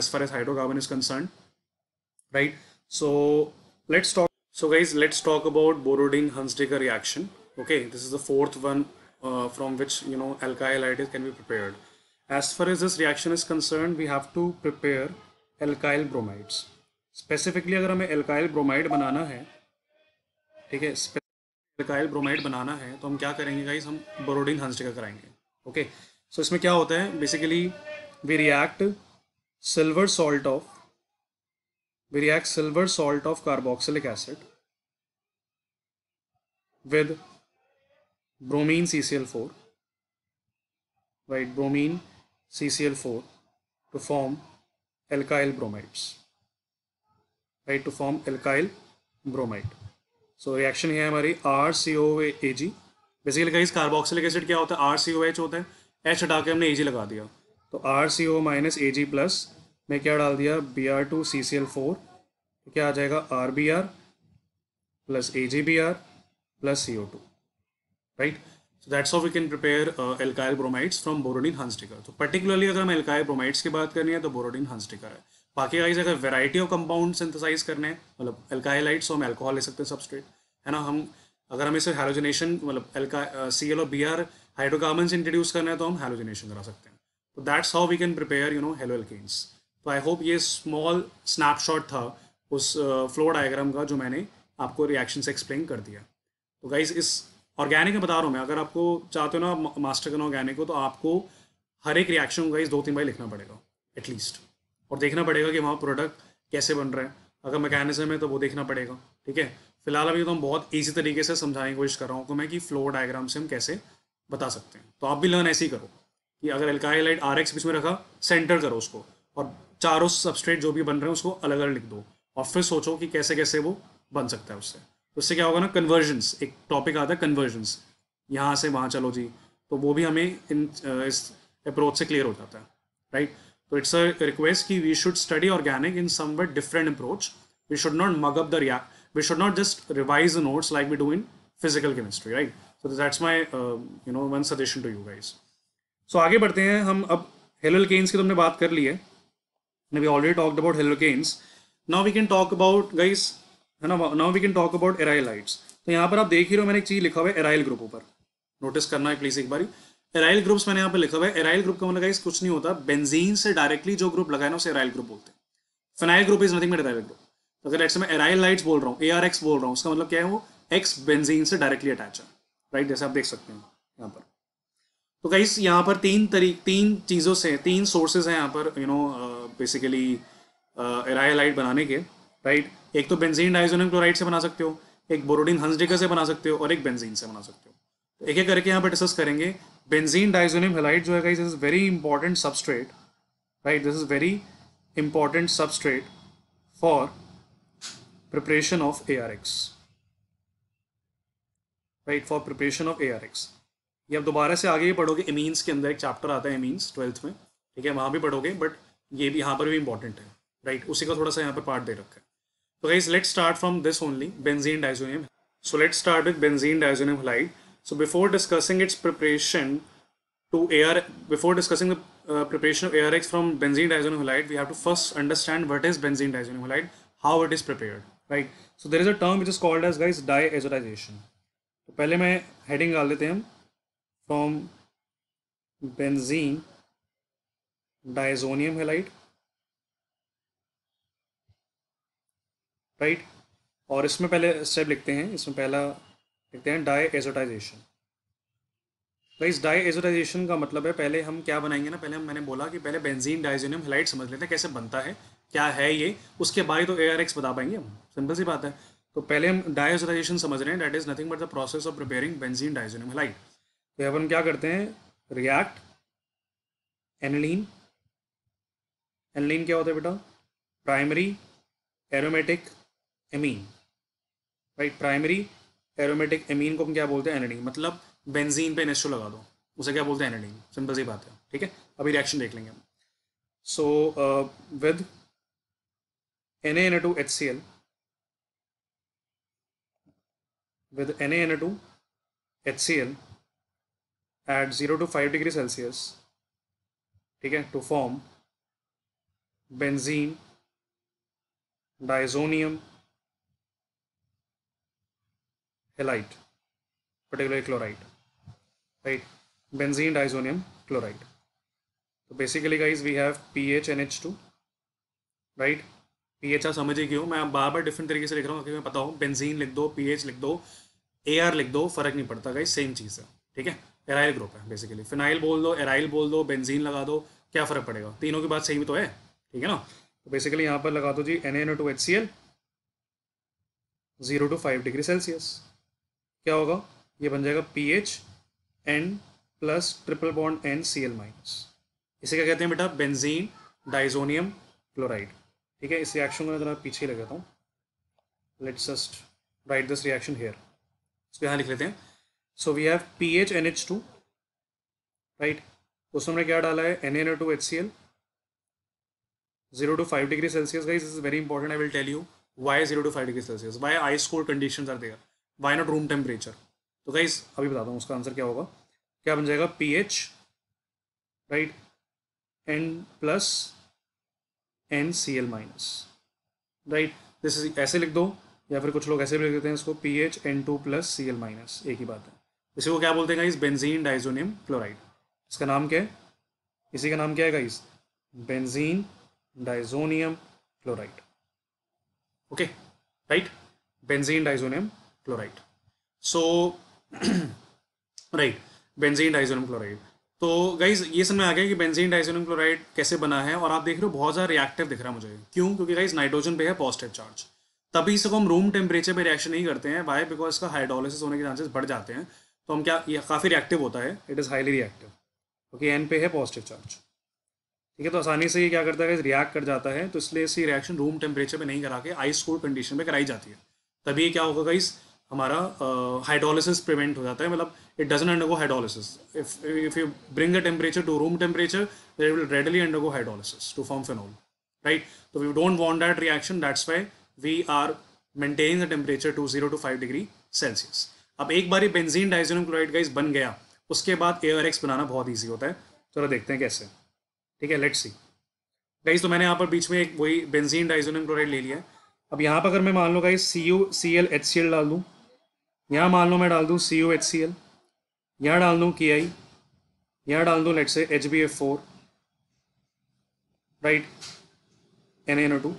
as far as hydrocarbon is concern right so let's talk so guys let's talk about Borodin Hunsdiecker reaction okay this is the fourth one uh, from which you know alkyl halides can be prepared as far as this reaction is concerned we have to prepare alkyl bromides specifically agar hame alkyl bromide banana hai theek hai alkyl bromide banana hai to hum kya karenge guys hum Borodin Hunsdiecker कराएंगे okay okay? so, isme kya hota hai basically we react silver salt of we react silver salt of carboxylic acid with bromine CCl4 right bromine CCl4 to form alkyl bromides right to form alkyl bromide so reaction है हमारी RCOAG basically guys carboxylic acid क्या होता है are होता है H हटा के हमने ए लगा दिया तो R C O minus A G plus में क्या डाल दिया B R two C C L four क्या आ जाएगा R B R plus A G B R plus C O two right So that's how we can prepare uh, alkyl bromides from borodine Huntsdecker. So अगर हम alkyl bromides की बात करनी है तो borodine Huntsdecker है बाकी गाइज अगर वेराइटी ऑफ कंपाउंड सिंथेसाइज करने हैं मतलब एल्काइलाइट्स हम एल्कोहल ले सकते हैं सबस्ट्रेट है ना हम अगर हमें सिर्फ हेलोजनेशन मतलब C L or B R hydrocarbon introduce करना है तो हम हेलोजनेशन करा सकते हैं तो that's how we can prepare you know halo alkanes तो आई होप ये स्मॉल स्नैपशॉट था उस फ्लो uh, डायग्राम का जो मैंने आपको रिएक्शन से एक्सप्लेन कर दिया तो गाइज इस ऑर्गेनिक में बता रहा हूँ मैं अगर आपको चाहते हो ना मास्टर करना ऑर्गेनिक को तो आपको हर एक रिएक्शन का इस दो तीन बार लिखना पड़ेगा एटलीस्ट और देखना पड़ेगा कि वहाँ प्रोडक्ट कैसे बन रहे हैं अगर मैकेनिज्म है तो वो देखना पड़ेगा ठीक है फिलहाल अभी तो हम बहुत ईजी तरीके से समझाने की कोशिश कर रहा हूँ कि मैं कि फ्लो डायग्राम से हम कैसे बता सकते हैं तो आप भी लर्न ऐसे ही करो कि अगर एल्काइलाइट आर एक्स बीच में रखा सेंटर करो उसको और चारों सबस्ट्रेट जो भी बन रहे हैं उसको अलग अलग लिख दो और फिर सोचो कि कैसे कैसे वो बन सकता है उससे तो उससे क्या होगा ना कन्वर्जन्स एक टॉपिक आता है कन्वर्जन्स यहाँ से वहाँ चलो जी तो वो भी हमें इन इस अप्रोच से क्लियर हो जाता है राइट तो इट्स अ रिक्वेस्ट कि we should study organic in somewhat different approach we should not mug up the रिया we should not just revise the notes like we do in physical chemistry right so that's my uh, you know one suggestion to you आगे बढ़ते हैं हम अब Keynes की तो हमने बात कर ली है वी ऑलरेडी टॉक्ड अबाउट केन्स now we can talk about guys है ना now we can talk about aryl aryl halides तो यहाँ पर आप देख ही रहे हो मैंने एक चीज़ लिखा हुआ है एराइल ग्रुप ऊपर नोटिस करना है प्लीज़ एक बार एराइल ग्रुप्स मैंने यहाँ पर लिखा हुआ है एराइल ग्रुप का मतलब गाइस कुछ नहीं होता बेनजीन से डायरेक्टली जो ग्रुप लगाए ना उसे एराइल ग्रुप बोलते हैं phenyl group is nothing but aryl group तो अगर एक्स में एराइल लाइट्स बोल रहा हूँ ए आर एक्स बोल रहा हूँ उसका मतलब क्या है वो एक्स बेनजीन से डायरेक्टली अटैच है राइट जैसे आप देख सकते हैं यहाँ पर तो गाइस यहाँ पर तीन तरीक तीन चीज़ों से तीन सोर्सेज हैं यहाँ पर you know basically aryl halide बनाने के राइट एक तो बेंजीन डाइजोनियम क्लोराइड से बना सकते हो एक बोरोडीन हंसडिका से बना सकते हो और एक बेंजीन से बना सकते हो तो एक एक करके यहाँ पर डिस्कस करेंगे बेंजीन डाइजोनियम हेलाइट जो है guys is very important substrate right this is very important substrate for preparation of X right for preparation of A R X ये आप दोबारा से आगे भी पढ़ोगे इमीन्स के अंदर एक चैप्टर आता है इमीन्स ट्वेल्थ में ठीक है वहाँ भी पढ़ोगे बट ये भी यहाँ पर भी इंपॉर्टेंट है राइट right? उसी का थोड़ा सा यहाँ पर पार्ट दे रखा है So guys, let's start from this only, benzene diazonium. So let's start with benzene diazonium halide. So before discussing its preparation to AR, before discussing the uh, preparation of ARX from benzene diazonium halide, we have to first understand what is benzene diazonium halide, how it is prepared, right? So there is a term which is called as guys diazotization. तो पहले मैं heading डाल देते हैं हम from benzene diazonium halide right और इसमें पहले स्टेप लिखते हैं इसमें पहला लिखते हैं डाई एजोटाइजेशन इस डाई एजोटाइजेशन का मतलब है पहले हम क्या बनाएंगे ना पहले मैंने बोला कि पहले बेंजीन डाइजोनियम हेलाइट समझ लेते हैं कैसे बनता है क्या है ये उसके बाद ही तो ए बता पाएंगे हम सिंपल सी बात है तो पहले हम डाइजोटाइजेशन समझ रहे हैं that is nothing but the process of preparing benzene diazonium halide तो यहाँ हम क्या करते हैं रिएक्ट एनलिन एनलिन क्या होता है बेटा primary aromatic amine right primary aromatic amine को हम क्या बोलते हैं एनडिंग मतलब बेंजीन पे एन लगा दो उसे क्या बोलते हैं एनडिंग सिंपल सी बात है ठीक है अभी रिएक्शन देख लेंगे हम so with N N two H C L H C L at zero to five degree Celsius ठीक है to form benzene diazonium halide particularly chloride right benzene diazonium chloride तो basically guys we have P H N H two right P H आप समझे क्यों मैं बार बार different तरीके से लिख रहा हूँ क्योंकि मैं पता हूँ बेंजीन लिख दो पी एच लिख दो ए आर लिख दो फर्क नहीं पड़ता गाइज सेम चीज़ है ठीक है एराइल ग्रुप है बेसिकली फिनाइल बोल दो एराइल बोल दो बेंजीन लगा दो क्या फ़र्क पड़ेगा तीनों की बात सही भी तो है ठीक है ना तो बेसिकली यहाँ पर लगा दो G N N O two H C L zero to five degree Celsius क्या होगा ये बन जाएगा P H N plus triple bond N C L minus इसे क्या कहते हैं बेटा बेंजीन डाइजोनियम क्लोराइड ठीक है इस रिएक्शन को मैं जरा पीछे लगाता हूँ let's just write this reaction here इसको यहाँ लिख लेते हैं so we have P H N H two right उसमें हमने क्या डाला है N N O two H C L zero to five degree Celsius guys is very important I will tell you why zero to five degree Celsius why ice स्कोर condition are there why not room temperature तो guys अभी बताता हूँ उसका answer क्या होगा क्या बन जाएगा P H right N plus N C L minus right जैसे ऐसे लिख दो या फिर कुछ लोग ऐसे भी लिख देते हैं इसको P H N two plus C L minus एक ही बात है इसी को क्या बोलते हैं गाइस बेंजीन डाइजोनियम क्लोराइड इसका नाम क्या है इसी का नाम क्या है guys benzene diazonium chloride okay right benzene diazonium chloride so right benzene diazonium chloride तो गाइज ये समझ में आ गया कि बेंजीन डाइजोनियम क्लोराइड कैसे बना है और आप देख रहे हो बहुत ज़्यादा रिएक्टिव दिख रहा है मुझे क्यों क्योंकि गाइज नाइट्रोजन पे है पॉजिटिव चार्ज तभी इसको हम रूम टेम्परेचर पे रिएक्शन नहीं करते हैं वाई बिकॉज इसका हाइड्रोलिसिस होने के चांसेस बढ़ जाते हैं तो हम क्या ये काफ़ी रिएक्टिव होता है इट इज़ हाईली रिएक्टिव क्योंकि एन पे है पॉजिटिव चार्ज ठीक है तो आसानी से ये क्या करता है रिएक्ट कर जाता है तो इसलिए इसकी रिएक्शन रूम टेम्परेचर पर नहीं करा के आइस कोल्ड कंडीशन में कराई जाती है तभी क्या होगा गाइज़ हमारा हाइड्रोलिसिस प्रिवेंट हो जाता है मतलब it doesn't undergo hydrolysis if if you bring a temperature to room temperature there will readily undergo hydrolysis to form phenol right तो we don't want that reaction that's why we are maintaining the temperature to zero to five degree Celsius अब एक बार benzene diazonium chloride guys बन गया उसके बाद air x बनाना बहुत easy होता है चलो देखते हैं कैसे ठीक है लेट्स सी गाइज तो मैंने यहाँ पर बीच में एक वही बेनजीन डाइजोनियम क्लोराइड ले लिया है अब यहाँ पर अगर मैं मान लो guys C U C L H C L डाल दूँ यहाँ मान लो मैं डाल दूँ सी ओ एच सी एल यहाँ डाल दूँ के आई यहाँ डाल दूँ let say H B F four right N N O two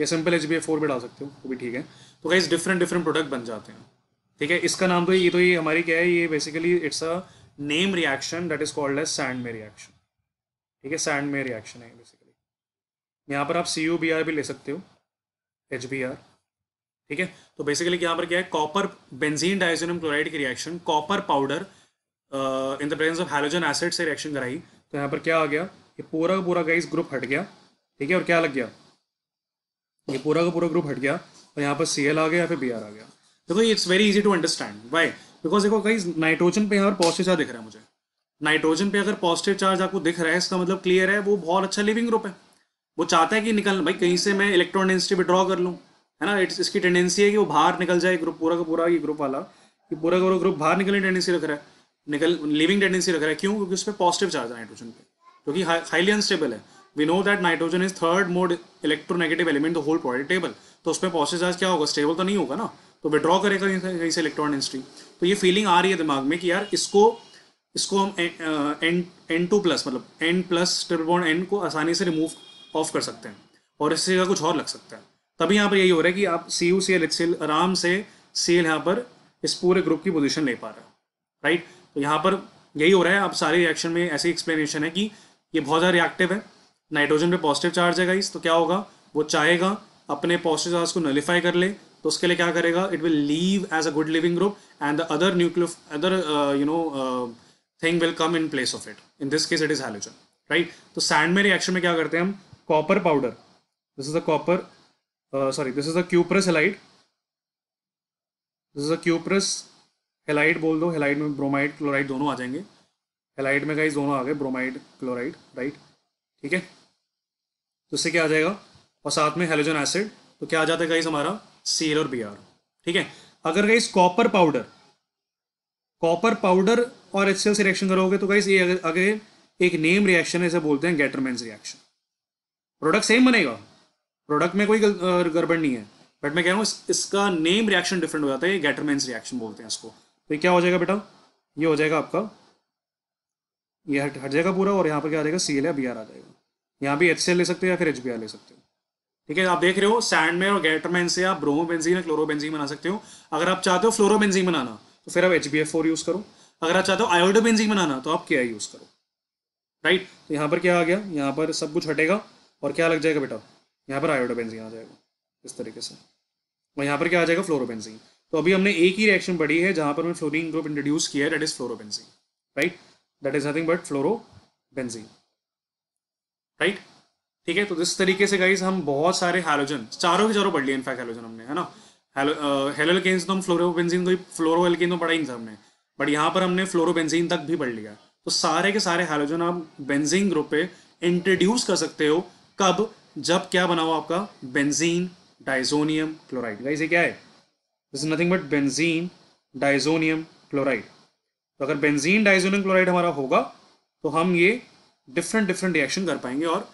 या simple H B F four भी डाल सकते हो वो भी ठीक है तो गाइज डिफरेंट डिफरेंट प्रोडक्ट बन जाते हैं ठीक है इसका नाम तो ये तो ये हमारी क्या है ये basically it's a name reaction that is called as sand में रिएक्शन ठीक है सैंड में रिएक्शन है बेसिकली यहाँ पर आप सी यू बी आर भी ले सकते हो एच बी आर ठीक है तो बेसिकली यहाँ पर क्या है कॉपर बेंजीन डाइजोनियम क्लोराइड की reaction copper powder in the presence of halogen acid से रिएक्शन कराई तो यहाँ पर क्या आ गया ये पूरा का पूरा गाइस ग्रुप हट गया ठीक है और क्या लग गया ये पूरा का पूरा ग्रुप हट गया और यहाँ पर सी आ गया या फिर बी आ गया देखो it's very easy to understand why because देखो गाइज नाइट्रोजन पे यहाँ पर पॉजिटिव चार्ज दिख रहा है मुझे नाइट्रोजन पे अगर पॉजिटिव चार्ज आपको दिख रहा है इसका मतलब क्लियर है वो बहुत अच्छा लिविंग ग्रुप है वो चाहता है कि निकल भाई कहीं से मैं इलेक्ट्रॉन डेंसिटी विड्रॉ कर लूँ है ना इट्स इसकी टेंडेंसी है कि वो बाहर निकल जाए ग्रुप पूरा का पूरा ये ग्रुप वाला कि पूरा का पूरा ग्रुप बाहर निकलने टेंडेंसी रख रहा है निकल लिविंग टेंडेंसी रख रहा है क्यों क्योंकि उस पर पॉजिटिव चार्ज है नाइट्रोजन पे क्योंकि हाईली अनस्टेबल है we know that nitrogen is third most electronegative element the whole point table तो उसमें पॉजिटिव चार्ज क्या होगा स्टेबल तो नहीं होगा ना तो विड्रॉ करेगा कहीं से इलेक्ट्रॉन डेंसिटी तो ये फीलिंग आ रही है दिमाग में कि यार इसको इसको हम एन एन टू प्लस मतलब N plus triple bond N को आसानी से रिमूव ऑफ कर सकते हैं और इससे जगह कुछ और लग सकता है तभी यहाँ पर यही हो रहा है कि आप C U C L H C L आराम से सी एल यहाँ पर इस पूरे ग्रुप की पोजीशन ले पा रहा है राइट तो यहाँ पर यही हो रहा है आप सारे रिएक्शन में ऐसी एक्सप्लेनेशन है कि ये बहुत ज़्यादा रिएक्टिव है नाइट्रोजन पे पॉजिटिव चार्ज है गाइस तो क्या होगा वो चाहेगा अपने पॉजिटिव चार्ज को नलीफाई कर ले तो उसके लिए क्या करेगा it will leave as a good leaving group and the other nucleo other you know thing will come in place of it in this case it is halogen right तो सैंड में रिएक्शन में क्या करते हैं हम copper powder this is the copper uh, sorry this is a cuprous halide this is a cuprous halide बोल दो हेलाइड में ब्रोमाइड क्लोराइड दोनों आ जाएंगे हेलाइड में गाइज दोनों आ गए ब्रोमाइड क्लोराइड राइट ठीक है तो इससे क्या आ जाएगा और साथ में हेलोजन एसिड तो क्या आ जाता है गाइज हमारा सी एल और बी आर ठीक है अगर guys copper powder copper powder और एच एल से रिएक्शन करोगे तो गाइज ये अगर, अगर एक नेम रिएक्शन है इसे बोलते हैं गैटरमैन रिएक्शन प्रोडक्ट सेम बनेगा प्रोडक्ट में कोई गड़बड़ नहीं है बट मैं कह रहा हूँ इसका नेम रिएक्शन डिफरेंट हो जाता है ये रिएक्शन बोलते हैं इसको तो क्या हो जाएगा बेटा ये हो जाएगा आपका ये हट हट जाएगा पूरा और यहाँ पर क्या आ जाएगा सी एल या बी आर आ जाएगा यहाँ भी एच सी ले सकते हो या फिर एच बी आर ले सकते हो ठीक है आप देख रहे हो सैंड में और गैटरमैन से आप ब्रोमोबेंजीन या क्लोरोबेंजीन बना सकते हो अगर आप चाहते हो फ्लोरोबेंजीन बनाना तो फिर आप H B F four use करो अगर आप चाहते हो आयोडोबेंजीन बनाना तो आप क्या यूज़ करो राइट तो यहाँ पर क्या आ गया यहाँ पर सब कुछ हटेगा और क्या लग जाएगा बेटा यहाँ पर आयोडोबेंजीन आ जाएगा इस तरीके से और यहाँ पर क्या आ जाएगा फ्लोरोबेंजीन तो अभी हमने एक ही रिएक्शन पढ़ी है जहाँ पर हमने फ्लोरिन ग्रुप इंट्रोड्यूस किया है that is fluorobenzene right that is nothing but fluorobenzene right ठीक है तो इस तरीके से गाइज हम बहुत सारे हेलोजन चारों के चारों पढ़ लिए इनफैक्ट हेलोजन हमने है ना हेलो हेलोलकेन्स uh, तो हम फ्लोरोबेंजीन को फ्लोरोएलकेन तो पढ़ा ही नहीं था हमने बट यहाँ पर हमने फ्लोरोबेंजीन तक भी पढ़ लिया तो सारे के सारे हेलोजन आप बेंजीन ग्रुप पे इंट्रोड्यूस कर सकते हो कब जब क्या बना हुआ आपका बेंजीन डाइजोनियम क्लोराइड गाइस ये क्या है this is nothing but benzene diazonium chloride तो अगर बेंजीन डाइजोनियम क्लोराइड हमारा होगा तो हम ये डिफरेंट डिफरेंट रिएक्शन कर पाएंगे और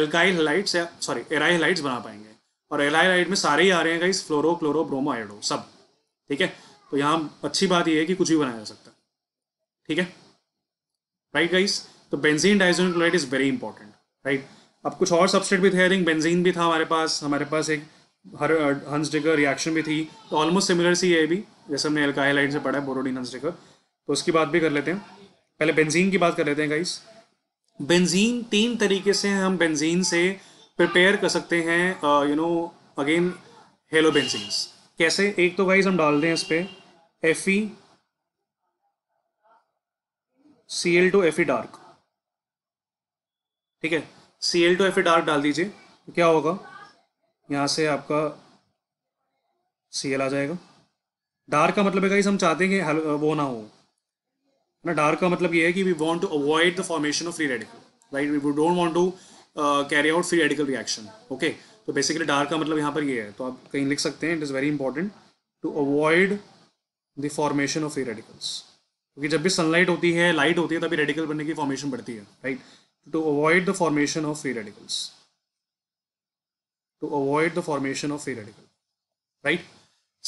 एल्काइल हलाइट्स या सॉरी एराइल हलाइट्स बना पाएंगे और एराइल में सारे ही आ रहे हैं guys fluoro chloro bromo iodo सब ठीक है तो यहाँ अच्छी बात यह है कि कुछ भी बनाया जा सकता है ठीक है राइट गाइस तो benzene diazonium chloride is very important right अब कुछ और सब्सट्रेट भी थे आई थिंक बेंजीन भी था हमारे पास हमारे पास एक हर हंस डिगर रिएक्शन भी थी तो ऑलमोस्ट सिमिलर सी है भी जैसे हमने लाइन से पढ़ा है बोरोडीन हंस डिगर तो उसकी बात भी कर लेते हैं पहले बेंजीन की बात कर लेते हैं गाइस बेंजीन तीन तरीके से हम बेंजीन से प्रिपेयर कर सकते हैं you know again halo benzenes कैसे एक तो गाइस हम डाल दें इस पर F E C L two F E dark ठीक है C L two F dark डाल दीजिए तो क्या होगा यहाँ से आपका सी एल आ जाएगा डार्क का मतलब है गाइस हम चाहते हैं कि वो ना हो ना डार्क का मतलब ये है कि we want to avoid the formation of free radical right we don't want to carry out free radical reaction okay तो बेसिकली डार्क का मतलब यहाँ पर ये है तो आप कहीं लिख सकते हैं it is very important to avoid the formation of free radicals क्योंकि जब भी सनलाइट होती है लाइट होती है तभी रेडिकल बनने की फॉर्मेशन बढ़ती है right right? to avoid the formation of free radicals. To avoid the formation of free radical. Right?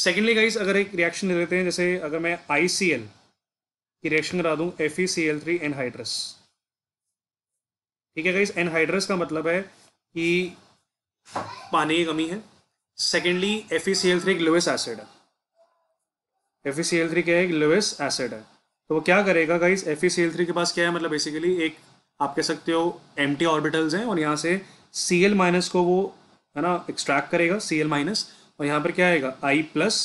Secondly, guys, अगर एक रिएक्शन ले लेते हैं जैसे अगर मैं आई सी एल की रिएक्शन करा दूं F E C L three anhydrous ठीक है गाइज एनहाइड्रस का मतलब है कि पानी की कमी है secondly F E C L three एक लोएस एसिड है F E C L three क्या है एक लोएस एसिड है तो वो क्या करेगा guys F E C L three के पास क्या है मतलब बेसिकली एक आप कह सकते हो एम टी ऑर्बिटल्स हैं और यहाँ से सी एल माइनस को वो है ना एक्सट्रैक्ट करेगा सी एल माइनस और यहाँ पर क्या आएगा आई प्लस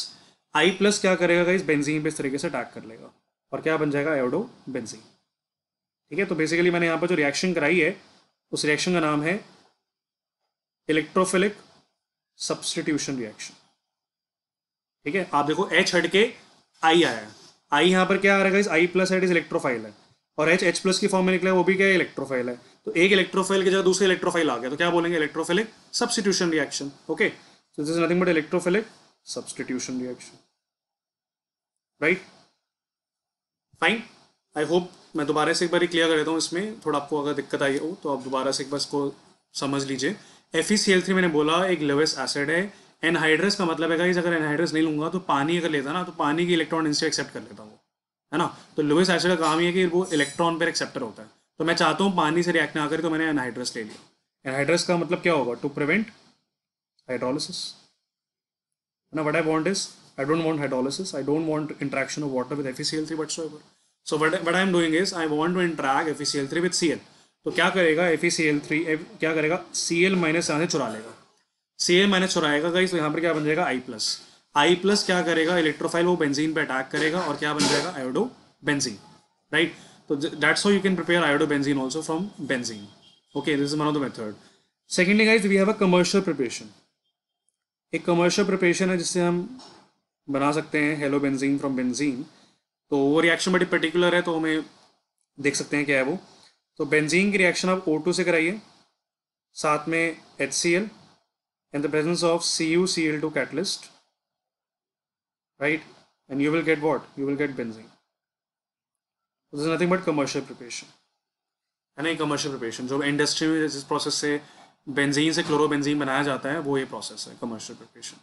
आई प्लस क्या करेगा इस बेंजीन पे इस तरीके से अटैक कर लेगा और क्या बन जाएगा एडो बेंजीन ठीक है तो बेसिकली मैंने यहाँ पर जो रिएक्शन कराई है उस रिएक्शन का नाम है इलेक्ट्रोफिलिक सब्सटीट्यूशन रिएक्शन ठीक है आप देखो एच हट के आई आया आई यहाँ पर क्या आ रहा है I plus it is electrophile है और एच एच प्लस की फॉर्म में निकला है वो भी क्या इलेक्ट्रोफाइल है तो एक इलेक्ट्रोफाइल की जगह दूसरे इलेक्ट्रोफाइल आ गया तो क्या बोलेंगे electrophilic substitution reaction okay so this is nothing but electrophilic substitution reaction right fine I hope मैं दोबारा से एक बार क्लियर कर देता हूँ इसमें थोड़ा आपको अगर दिक्कत आई हो तो आप दोबारा से एक बार इसको समझ लीजिए F E C L three मैंने बोला एक लेवेस एसिड है एनहाइड्रेस का मतलब है कि अगर एनहाइड्रेस नहीं लूंगा तो पानी अगर लेता ना तो पानी की इलेक्ट्रॉन इनसे एक्सेप्ट कर लेता हूँ है ना तो लुइस एसिड का काम ये कि वो इलेक्ट्रॉन पर एक्सेप्टर होता है तो मैं चाहता हूँ पानी से रिएक्ट ना करे तो मैंने एनहाइड्रस ले लिया एनहाइड्रस का मतलब क्या होगा टू प्रिवेंट हाइड्रोलिसिस ना what I want is I don't want hydrolysis I don't want interaction of water with F C L three what सो एवर सो what what I am doing is I want to interact F C L three with C L तो क्या करेगा F C L three क्या करेगा सी L minus यहाँ से चुरा लेगा सी एल माइनस चुराएगा गई तो यहाँ पर क्या बन जाएगा आई प्लस आई प्लस क्या करेगा इलेक्ट्रोफाइल वो बेंजीन पे अटैक करेगा और क्या बन जाएगा आयोडो बेंजीन राइट तो that's how you can prepare iodo benzene also from benzene okay this is one of the method secondly guys we have a commercial preparation एक कमर्शियल प्रिपरेशन है जिससे हम बना सकते हैं हेलो बेंजीन फ्रॉम बेंजीन तो वो रिएक्शन बड़ी पर्टिकुलर है तो हमें देख सकते हैं क्या है वो तो बेंजीन की रिएक्शन आप टू से कराइए साथ में H C L in the presence of C C U L two catalyst right? And you will get what? You will get benzene. So this is nothing but commercial preparation. And commercial preparation. So industry is this process say benzene say chlorobenzene बनाया Jata hai, wo ये process hai commercial preparation.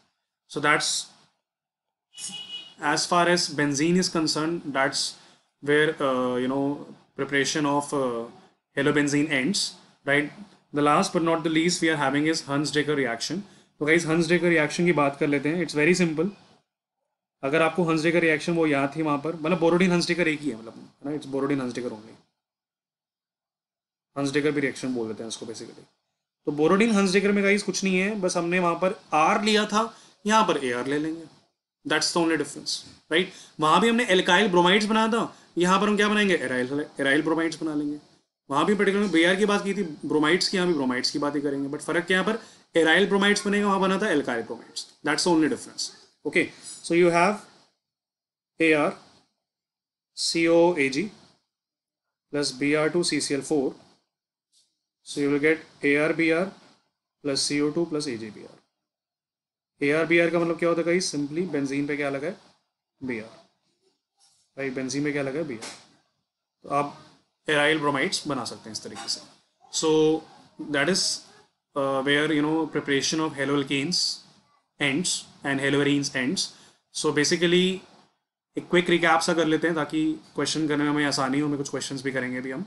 So that's as far as benzene is concerned, that's where uh, you know preparation of uh, halobenzene ends, right? The last but not the least we are having is hans reaction. So guys, हंस reaction ki baat kar कर लेते हैं it's अगर आपको हंसडे का reaction वो याद थी वहाँ पर मतलब बोरोडीन हंसडेकर एक ही है मतलब है ना it's Borodin Hunsdiecker only Hunsdiecker भी रिएक्शन बोल देते हैं उसको बेसिकली तो बोरोडीन हंसडेकर में गाइस कुछ नहीं है बस हमने वहाँ पर आर लिया था यहाँ पर ए आर ले लेंगे that's the only difference right वहाँ भी हमने एल्काइल ब्रोमाइड्स बनाया था यहाँ पर हम क्या बनाएंगे एराइल एराइल ब्रोमाइड्स बना लेंगे वहाँ भी पर्टिकुलर बी आर की बात की थी ब्रोमाइड्स की यहाँ भी ब्रोमाइड्स की बात ही करेंगे बट फर्क क्या यहाँ पर एराइल ब्रोमाइड्स बनेगा वहाँ बना था alkyl bromides that's only difference okay So you have AR COAG plus BR2 CCl4. So you will get ARBR plus CO2 plus AJBR. ARBR का मतलब क्या होता है guys? Simply benzene पे क्या लगा है? BR. Right? Benzene में क्या लगा है? BR. तो आप aryl bromides बना सकते हैं इस तरीके से. So that is uh, where you know preparation of haloalkanes ends and haloarenes ends. So basically एक क्विक रिकैप्स कर लेते हैं ताकि क्वेश्चन करने में हमें आसानी हो हमें कुछ क्वेश्चन भी करेंगे अभी हम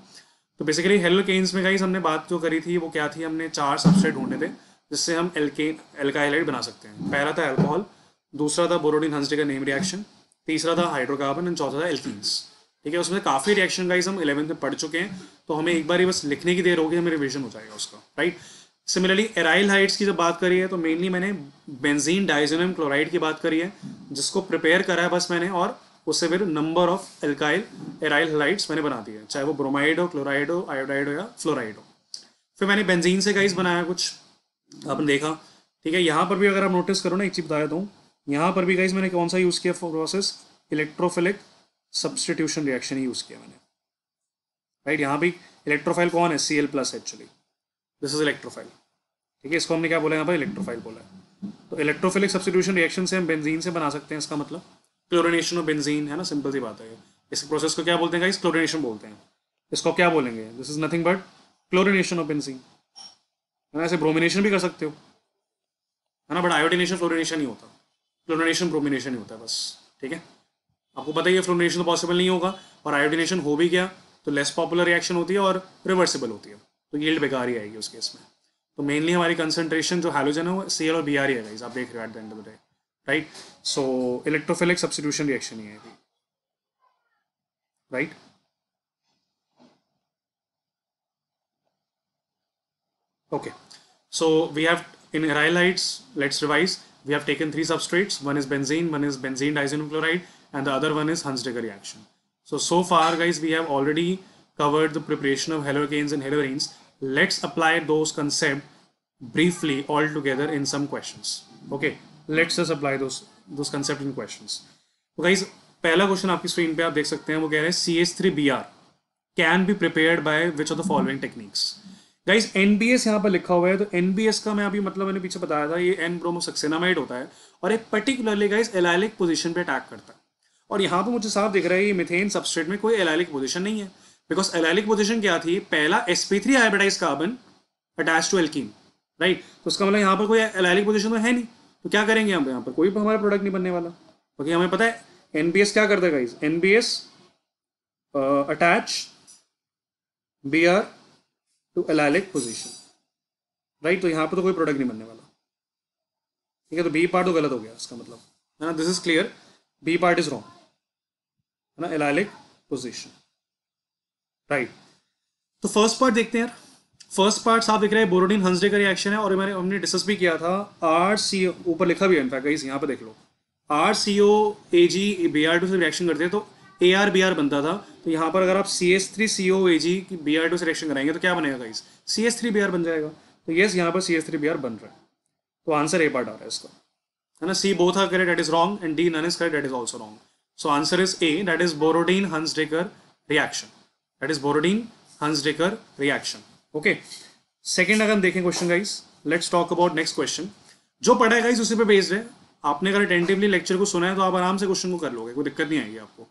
तो बेसिकली हेलो केन्स में गाइस हमने बात जो करी थी वो क्या थी हमने चार सबसे ढूंढे थे जिससे हम एल्केन एल्काइलाइड बना सकते हैं पहला था एल्कोहल दूसरा था बोरोडीन हंसडे का नेम रिएक्शन तीसरा था हाइड्रोकार्बन एंड चौथा था एल्किन्स ठीक है उसमें काफ़ी रिएक्शन गाइज हम इलेवंथ में पढ़ चुके हैं तो हमें एक बार ही बस लिखने की देर होगी हमें रिविजन हो जाएगा उसका राइट सिमिलरली एराइल हाइट्स की जब बात करी है तो मेनली मैंने बेंजीन डाइजोनियम क्लोराइड की बात करी है जिसको प्रिपेयर करा है बस मैंने और उससे फिर number of alkyl aryl halides मैंने बना दिए चाहे वो ब्रोमाइड हो क्लोराइड हो आयोडाइड हो या फ्लोराइड हो फिर मैंने बेंजीन से गाइस बनाया कुछ आपने देखा ठीक है यहाँ पर भी अगर आप नोटिस करो ना एक चीज़ बताया दूँ यहाँ पर भी गाइज मैंने कौन सा यूज़ किया प्रोसेस इलेक्ट्रोफिलिक सब्सटीट्यूशन रिएक्शन ही यूज़ किया मैंने राइट यहाँ भी इलेक्ट्रोफाइल कौन है C L plus actually this is electrophile ठीक है इसको हमने क्या बोला यहाँ पर इलेक्ट्रोफाइल बोला है तो इलेक्ट्रोफिलिक सब्सिट्यूशन रिएक्शन से हम बेंजीन से बना सकते हैं इसका मतलब क्लोरिनेशन ऑफ बेंजीन है ना सिंपल सी बात है इस प्रोसेस को क्या बोलते हैं इस क्लोरिनेशन बोलते हैं इसको क्या बोलेंगे this is nothing but chlorination of benzene है ना ऐसे ब्रोमिनेशन भी कर सकते हो है ना बट आयोडिनेशन फ्लोरिनेशन ही होता क्लोरिनेशन ब्रोमिनेशन ही होता है बस ठीक है आपको पता ही है फ्लोरिनेशन तो पॉसिबल नहीं होगा और आयोडिनेशन हो भी गया तो लेस पॉपुलर रिएक्शन होती है और रिवर्सिबल होती है तो यील्ड बेकार ही आएगी उस केस में तो मेनली हमारी कंसनट्रेशन जो हाइलोजन है वो सी और बी आर ही है गाइज आप देख रहे हो at the end of the day right so electrophilic substitution reaction ही है right okay so we have in arylides let's revise we have taken three substrates one is benzene one is benzene diazonoochloride and the other one is Hansdecker reaction so so far guys we have already covered the preparation of haloalkanes and haloarenes let's apply those concept briefly all together in some questions okay let's just apply those those concept in questions so तो guys पहला question आपकी screen पे आप देख सकते हैं वो कह रहे हैं C S three B R can be prepared by which of the following techniques guys N B S यहाँ पर लिखा हुआ है तो एन बी एस का मैं अभी मतलब मैंने पीछे बताया था ये एन ब्रोमो सक्सेनामाइड होता है और एक पर्टिकुलरली गाइस एलाइलिक पोजिशन पे अटैक करता है और यहाँ पर मुझे साफ दिख रहा है ये मिथेन सबस्ट्रेट में कोई एलाइलिक पोजिशन नहीं है बिकॉज एलाइलिक पोजिशन क्या थी पहला sp3 hybridize carbon attach to alkene right तो उसका मतलब यहाँ पर कोई एलाइलिक पोजिशन तो है नहीं तो क्या करेंगे हम यहाँ पर कोई भी हमारा प्रोडक्ट नहीं बनने वाला क्योंकि तो हमें पता है एनबीएस क्या करता है B NBS attach B R to allylic position right तो यहाँ पर तो कोई प्रोडक्ट नहीं बनने वाला ठीक है तो बी पार्ट तो गलत हो गया इसका मतलब है ना this is clear B part is wrong है ना एलाइलिक पोजिशन राइट तो फर्स्ट पार्ट देखते हैं फर्स्ट पार्ट साफ दिख रहा है बोरोडीन हंसडे का रिएक्शन है और हमारे हमने डिस्कस भी किया था आर सी ऊपर लिखा भी है इनफैक्ट कहीं यहाँ पर देख लो R C O A G B R two से रिएक्शन करते हैं तो ए आर बी आर बनता था तो यहाँ पर अगर आप सी S three C O A G की बी आर टू से रिएक्शन कराएंगे तो क्या बनेगा guys C S three B R बन जाएगा तो यस यहाँ पर C S three B R बन रहा है तो आंसर ए पार्ट आ रहा है इसका है ना C both are correct that is wrong and D none is correct that is also wrong so answer is A that is Borodin Hunsdiecker reaction that is Borodin Hunsdiecker reaction okay second अगर हम देखें question guys let's talk about next question जो पढ़ा है guys उसी पे based है आपने अगर अटेंटिवली लेक्चर को सुना है तो आप आराम से क्वेश्चन को कर लोगे कोई दिक्कत नहीं आएगी आपको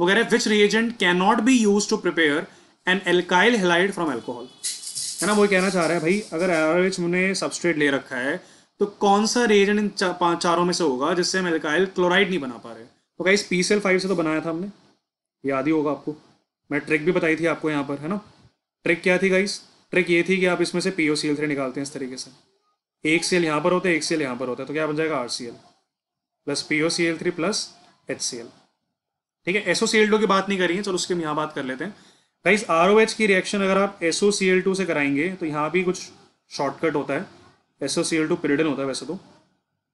वो कह रहे हैं which reagent can not be use to prepare an alkyl halide from alcohol है ना वही कहना चाह रहा है भाई अगर एरोविच हमने सबस्ट्रेट ले रखा है तो कौन सा रिएजेंट इन चा, चारों में से होगा जिससे हम एल्काइल क्लोराइड नहीं बना पा रहे तो गाइस पी फाइव से तो बनाया था हमने याद ही होगा आपको मैं ट्रिक भी बताई थी आपको यहाँ पर है ना ट्रिक क्या थी गाइस ट्रिक ये थी कि आप इसमें से P O C L three निकालते हैं इस तरीके से एक सेल यहाँ पर होता है एक सेल यहाँ पर होता है तो क्या बन जाएगा R C L plus P O C L three plus H C L ठीक है एसओ सी एल टू की बात नहीं करी है चलो उसकी हम यहाँ बात कर लेते हैं गाइस आर ओ एच की रिएक्शन अगर आप एसओ सी एल टू से कराएंगे तो यहाँ भी कुछ शॉर्टकट होता है SO C L two pyridine होता है वैसे तो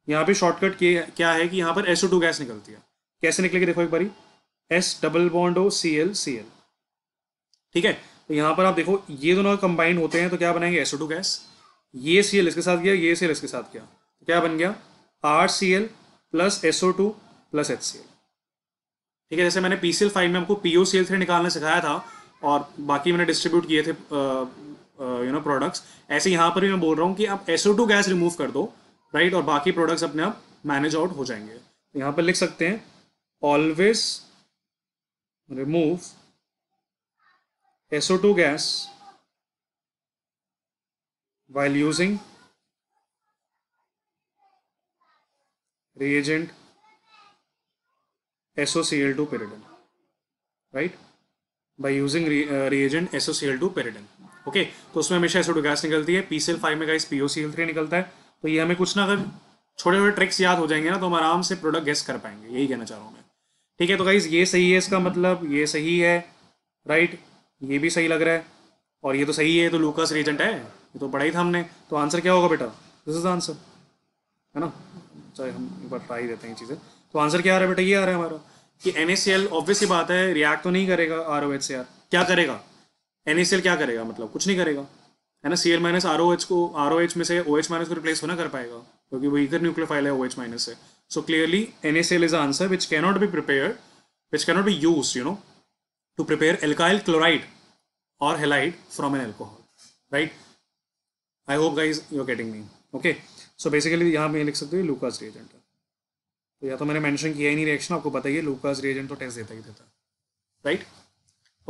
यहाँ पर शॉर्टकट क्या है कि यहाँ पर एसओ टू गैस निकलती है कैसे निकलेगी देखो एक बारी S double bond O C L C L ठीक है तो यहाँ पर आप देखो ये दोनों कंबाइंड होते हैं तो क्या बनाएंगे एसओ टू गैस ये सी एल इसके साथ गया ये सी एल इसके साथ गया तो क्या बन गया R C L plus SO two plus H C L ठीक है जैसे मैंने पी सी एल फाइव में आपको P O C L three निकालना सिखाया था और बाकी मैंने डिस्ट्रीब्यूट किए थे यू नो प्रोडक्ट्स ऐसे यहाँ पर भी मैं बोल रहा हूँ कि आप एसओ टू गैस रिमूव कर दो राइट और बाकी प्रोडक्ट्स अपने आप मैनेज आउट हो जाएंगे तो यहाँ पर लिख सकते हैं always remove SO2 gas while using reagent SOCl2 pyridine right by using re, uh, reagent SOCl2 pyridine okay okay, तो उसमें हमेशा टू गैस निकलती है पीसीएल फाइव में गाइस पीओसीएल थ्री निकलता है तो ये हमें कुछ ना अगर छोटे छोटे ट्रिक्स याद हो जाएंगे ना तो हम आराम से प्रोडक्ट गेस कर पाएंगे यही कहना चाह रहा हूँ मैं ठीक है तो गाइज ये सही है इसका मतलब ये सही है राइट right? ये भी सही लग रहा है और ये तो सही है तो लूकस रीजेंट है ये तो पढ़ाई था हमने तो आंसर क्या होगा बेटा दिस इज आंसर है ना चाहे हम एक बार ट्राई देते हैं चीज़ें तो आंसर क्या आ रहा है बेटा ये आ रहा है हमारा कि N A C L obviously बात है रिएक्ट तो नहीं करेगा आर ओ एच से आर क्या करेगा एन एस सी एल क्या करेगा मतलब कुछ नहीं करेगा है ना C L minus R O H को आर ओ एच में से ओ एच माइनस को रिप्लेस होना तो कर पाएगा क्योंकि वो इधर न्यूक्लियोफाइल है ओ एच माइनस से so clearly N A C L is answer which cannot be prepare which cannot be use you know to prepare alkyl chloride or halide from an alcohol right i hope guys you're getting me okay so basically यहाँ मैं लिख सकते हो Lucas reagent तो या तो मैंने mention किया ही नहीं रिएक्शन आपको बताइए लूकास रिएजेंट तो टेस्ट देता ही देता right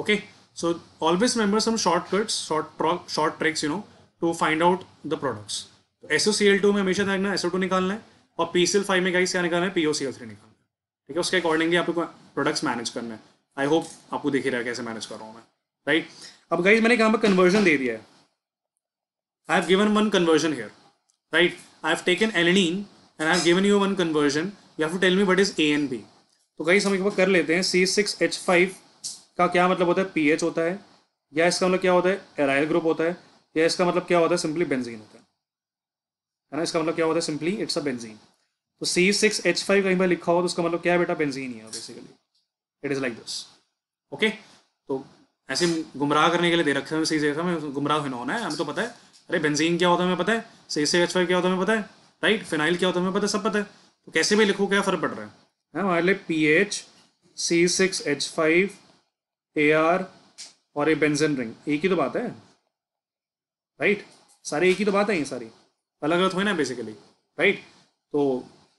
okay so always remember some shortcuts short short tricks you know to find out the products SO C L two में हमेशा देखना एसओ टू निकालना है और पी सी एल फाइव में गाइस क्या निकालना है P O C L three निकालना है ठीक है उसके अकॉर्डिंगली आपको प्रोडक्ट्स मैनेज करना है आई होप आपको देख ही रहा कैसे मैनेज कर रहा हूँ मैं राइट अब गाइज मैंने यहाँ पर कन्वर्जन दे दिया है I have given one conversion here right I have taken aniline and I have given you one conversion you have to tell me what is A and B तो guys हम एक बार कर लेते हैं सी सिक्स एच फाइव का क्या मतलब होता है पी एच होता है या इसका मतलब क्या होता है एराइल ग्रुप होता है या इसका मतलब क्या होता है सिंपली बेंजीन होता है है ना इसका मतलब क्या होता है सिंपली इट्स अ बेंजीन तो सी सिक्स एच फाइव कहीं पर लिखा हो तो उसका मतलब क्या है बेटा बेंजीन ही है basically it is like this okay तो ऐसे गुमराह करने के लिए दे रखे हैं सही से गुमराह होना होना है हमें तो पता है अरे बेंजीन क्या होता है हमें पता है सही से एच फाइव क्या होता है हमें पता है राइट फिनाइल क्या होता है हमें पता है सब पता है तो कैसे भी लिखो क्या फ़र्क पड़ रहा है हाँ, हमारे लिए P H C six H five A R और ए बेंजन रिंग एक ही तो बात है राइट सारे एक ही तो बात है ये सारी अलग अलग हुए ना बेसिकली राइट तो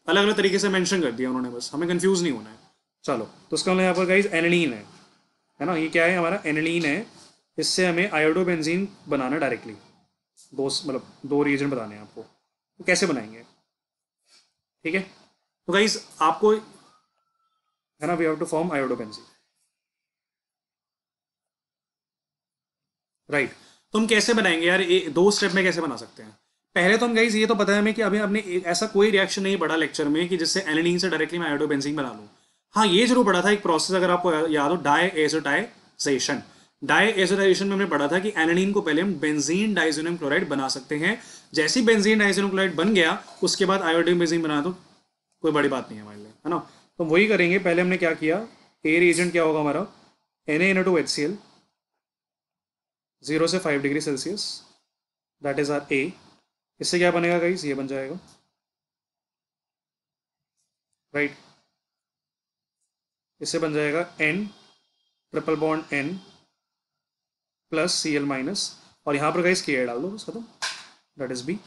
अलग अलग तरीके से मैंशन कर दिया उन्होंने बस हमें कन्फ्यूज़ नहीं होना है चलो तो उसका मतलब यहाँ पर गाइज एनडीन है है ना ये क्या है हमारा एनलिन है इससे हमें आयोडोबेंजीन बनाना डायरेक्टली दो मतलब दो रीजन बताने आपको तो कैसे बनाएंगे ठीक है तो गाइज आपको है ना we have to form iodobenzene right तो हम कैसे बनाएंगे यार ए, दो स्टेप में कैसे बना सकते हैं पहले तो हम गाइज ये तो पता है हमें कि अभी हमने ऐसा कोई रिएक्शन नहीं पढ़ा लेक्चर में कि जिससे एनलिन से डायरेक्टली मैं आयोडोबेंजीन बना लूँ हाँ ये जरूर पढ़ा था एक प्रोसेस अगर आपको याद हो डाई एसोटाइजेशन डाई एसोटाइजेशन में हमने पढ़ा था कि एनाडीन को पहले हम बेंजीन डाइजोनियम क्लोराइड बना सकते हैं जैसे बेंजीन डाइजोनियम क्लोराइड बन गया उसके बाद आयोडीन बेंजीन बना दो तो कोई बड़ी बात नहीं है हमारे लिए है ना तो हम वही करेंगे पहले हमने क्या किया ए एजेंट क्या होगा हमारा N A N two H C L zero से five degree Celsius that is R A इससे क्या बनेगा गाइस ये बन जाएगा राइट right. इससे बन जाएगा N triple bond N plus C L minus और यहाँ पर गाइस के डाल दो उसका खत्म डेट इज बी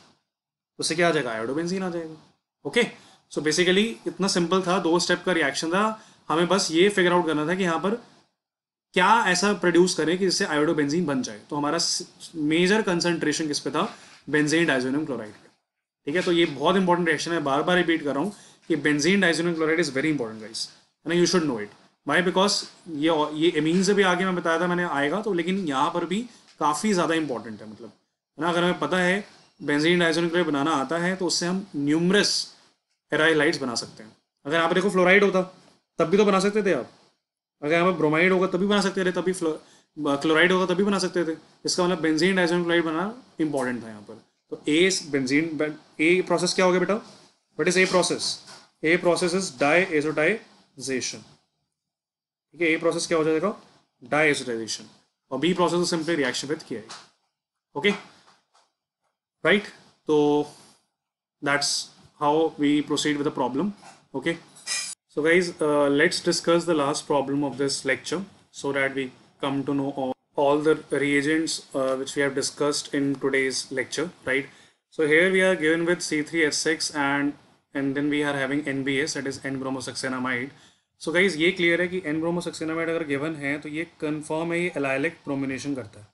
उससे क्या आ जाएगा आयोडोबेंजीन आ जाएगा ओके सो बेसिकली इतना सिंपल था दो स्टेप का रिएक्शन था हमें बस ये फिगर आउट करना था कि यहाँ पर क्या ऐसा प्रोड्यूस करें कि जिससे आयोडोबेंजीन बन जाए तो हमारा मेजर कंसनट्रेशन किस पे था बेंजीन डाइजोनियम क्लोराइड पे ठीक है तो ये बहुत इंपॉर्टेंट रिएक्शन है बार बार रिपीट कर रहा हूँ कि benzene diazonium chloride is very important guys you should know it my because ये ये अमीन से भी आगे मैं बताया था मैंने आएगा तो लेकिन यहाँ पर भी काफ़ी ज़्यादा इंपॉर्टेंट है मतलब है ना अगर हमें पता है बेंजीन डाइसोनिक्लोराइड बनाना आता है तो उससे हम न्यूमरस एराइलाइट्स बना सकते हैं अगर यहाँ पर देखो फ्लोराइड होता तब भी तो बना सकते थे आप अगर यहाँ पर ब्रोमाइड होगा तभी बना सकते थे तभी क्लोराइड होगा तभी बना सकते थे इसका मतलब बेंजीन डाइसोनिक्लोराइड बनाना इंपॉर्टेंट था यहाँ पर तो ए बेंजीन ए प्रोसेस क्या हो गया बेटा what is A process A process is diazotisation diazotisation ठीक है ये प्रोसेस क्या हो जाएगा डाइसोडाइजेशन और B process simply reaction with किया okay right that's how we proceed with the problem okay so guys uh, let's discuss the last problem of this lecture so that we come to know all, the reagents uh, which we have discussed in today's lecture right so here we are given with C3H6 and and then we are having NBS that is N-bromosuccinamide so guys ये clear है कि N bromo सक्सेनामाइड अगर given है तो ये confirm है ये allylic प्रोमिनेशन करता है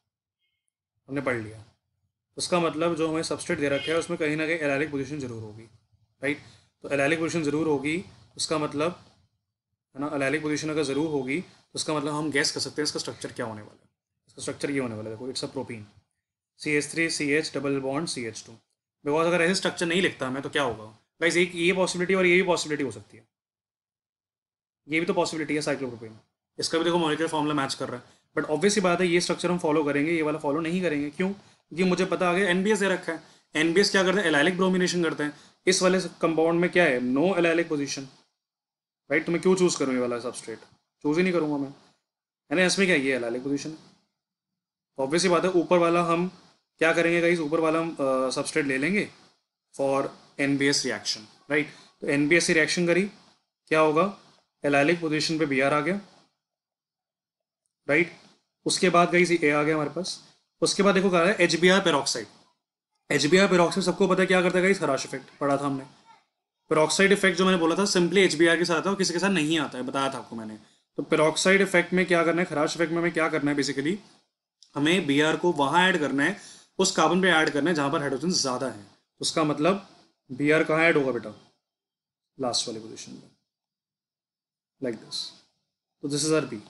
हमने पढ़ लिया उसका मतलब जो हमें सब्सट्रेट दे रखा है उसमें कहीं ना कहीं एलाइलिक पोजिशन ज़रूर होगी राइट तो एलाइलिक पोजिशन ज़रूर होगी उसका मतलब है ना एलाइलिक पोजिशन अगर ज़रूर होगी तो उसका मतलब हम गैस कर सकते हैं इसका स्ट्रक्चर क्या होने वाला है इसका स्ट्रक्चर ये होने वाला है देखो it's a protein C H three C H double bond C H two because अगर ऐसे स्ट्रक्चर नहीं लिखता मैं तो क्या होगा गाइज एक ये पॉसिबिलिटी और ये भी पॉसिबिलिटी हो सकती है ये भी तो पॉसिबिलिटी है साइक्लोप्रोपेन इसका भी देखो मॉलिकुलर फॉर्मला मैच कर रहा है बट ऑब्वियसली बात है ये स्ट्रक्चर हम फॉलो करेंगे ये वाला फॉलो नहीं करेंगे क्यों क्योंकि मुझे पता आ गया एन दे रखा है एन क्या करते हैं एलाइलिक ब्रोमिनेशन करते हैं इस वाले कंपाउंड में क्या है नो एलाइलिक पोजिशन राइट तो मैं क्यों चूज़ करूँ ये वाला सबस्ट्रेट चूज़ ही नहीं करूँगा मैं है ना इसमें क्या ये एलाइलिक पोजिशन ऑब्वियसली बात है ऊपर वाला हम क्या करेंगे कहीं ऊपर वाला हम सबस्ट्रेट ले लेंगे फॉर एन रिएक्शन राइट तो एन रिएक्शन करी क्या होगा एलाइलिक पोजिशन पे बी आर आ गया राइट उसके बाद गई सी ए आ गया हमारे पास उसके बाद देखो कहा है H B R peroxide H B R peroxide सबको पता क्या करता है गई खराश इफेक्ट पढ़ा था हमने पेरोक्साइड इफेक्ट जो मैंने बोला था सिंपली एच बी आर के साथ आता है किसी के साथ नहीं आता है बताया था आपको मैंने तो पेरोक्साइड इफेक्ट में क्या करना है खराश इफेक्ट में हमें क्या करना है बेसिकली हमें बी आर को वहाँ ऐड करना है उस कार्बन पे ऐड करना है जहाँ पर हाइड्रोजन ज़्यादा है उसका मतलब बी आर कहाँ ऐड होगा बेटा लास्ट वाली पोजिशन में like this. So this is RP.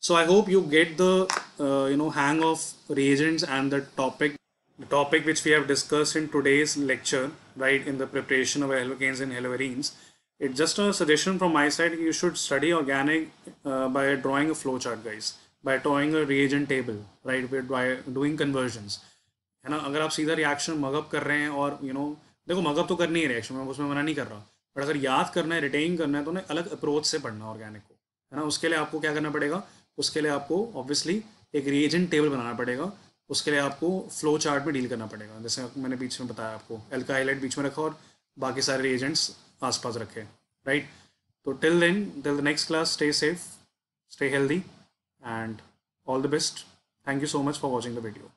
So I hope you get the uh, you know hang of reagents and the topic the topic which we have discussed in today's lecture right in the preparation of alkanes and halorines. It's just a suggestion from my side you should study organic uh, by drawing a flowchart guys by drawing a reagent table right by doing conversions है ना अगर आप सीधा reaction mug up कर रहे हैं और you you know know, देखो मगअप तो करनी है रिएक्शन में उसमें मना नहीं कर रहा बट अगर याद करना है रिटेन करना है तो उन्हें अलग अप्रोच से पढ़ना ऑर्गेनिक को है ना उसके लिए आपको क्या करना पड़ेगा उसके लिए आपको ऑब्वियसली एक रिएजेंट टेबल बनाना पड़ेगा उसके लिए आपको फ्लो चार्ट में डील करना पड़ेगा जैसे मैंने बीच में बताया आपको एल्काइलाइट बीच में रखा और बाकी सारे रिएजेंट्स आसपास रखे राइट तो till then till the next class stay safe stay healthy and all the best thank you so much for watching the video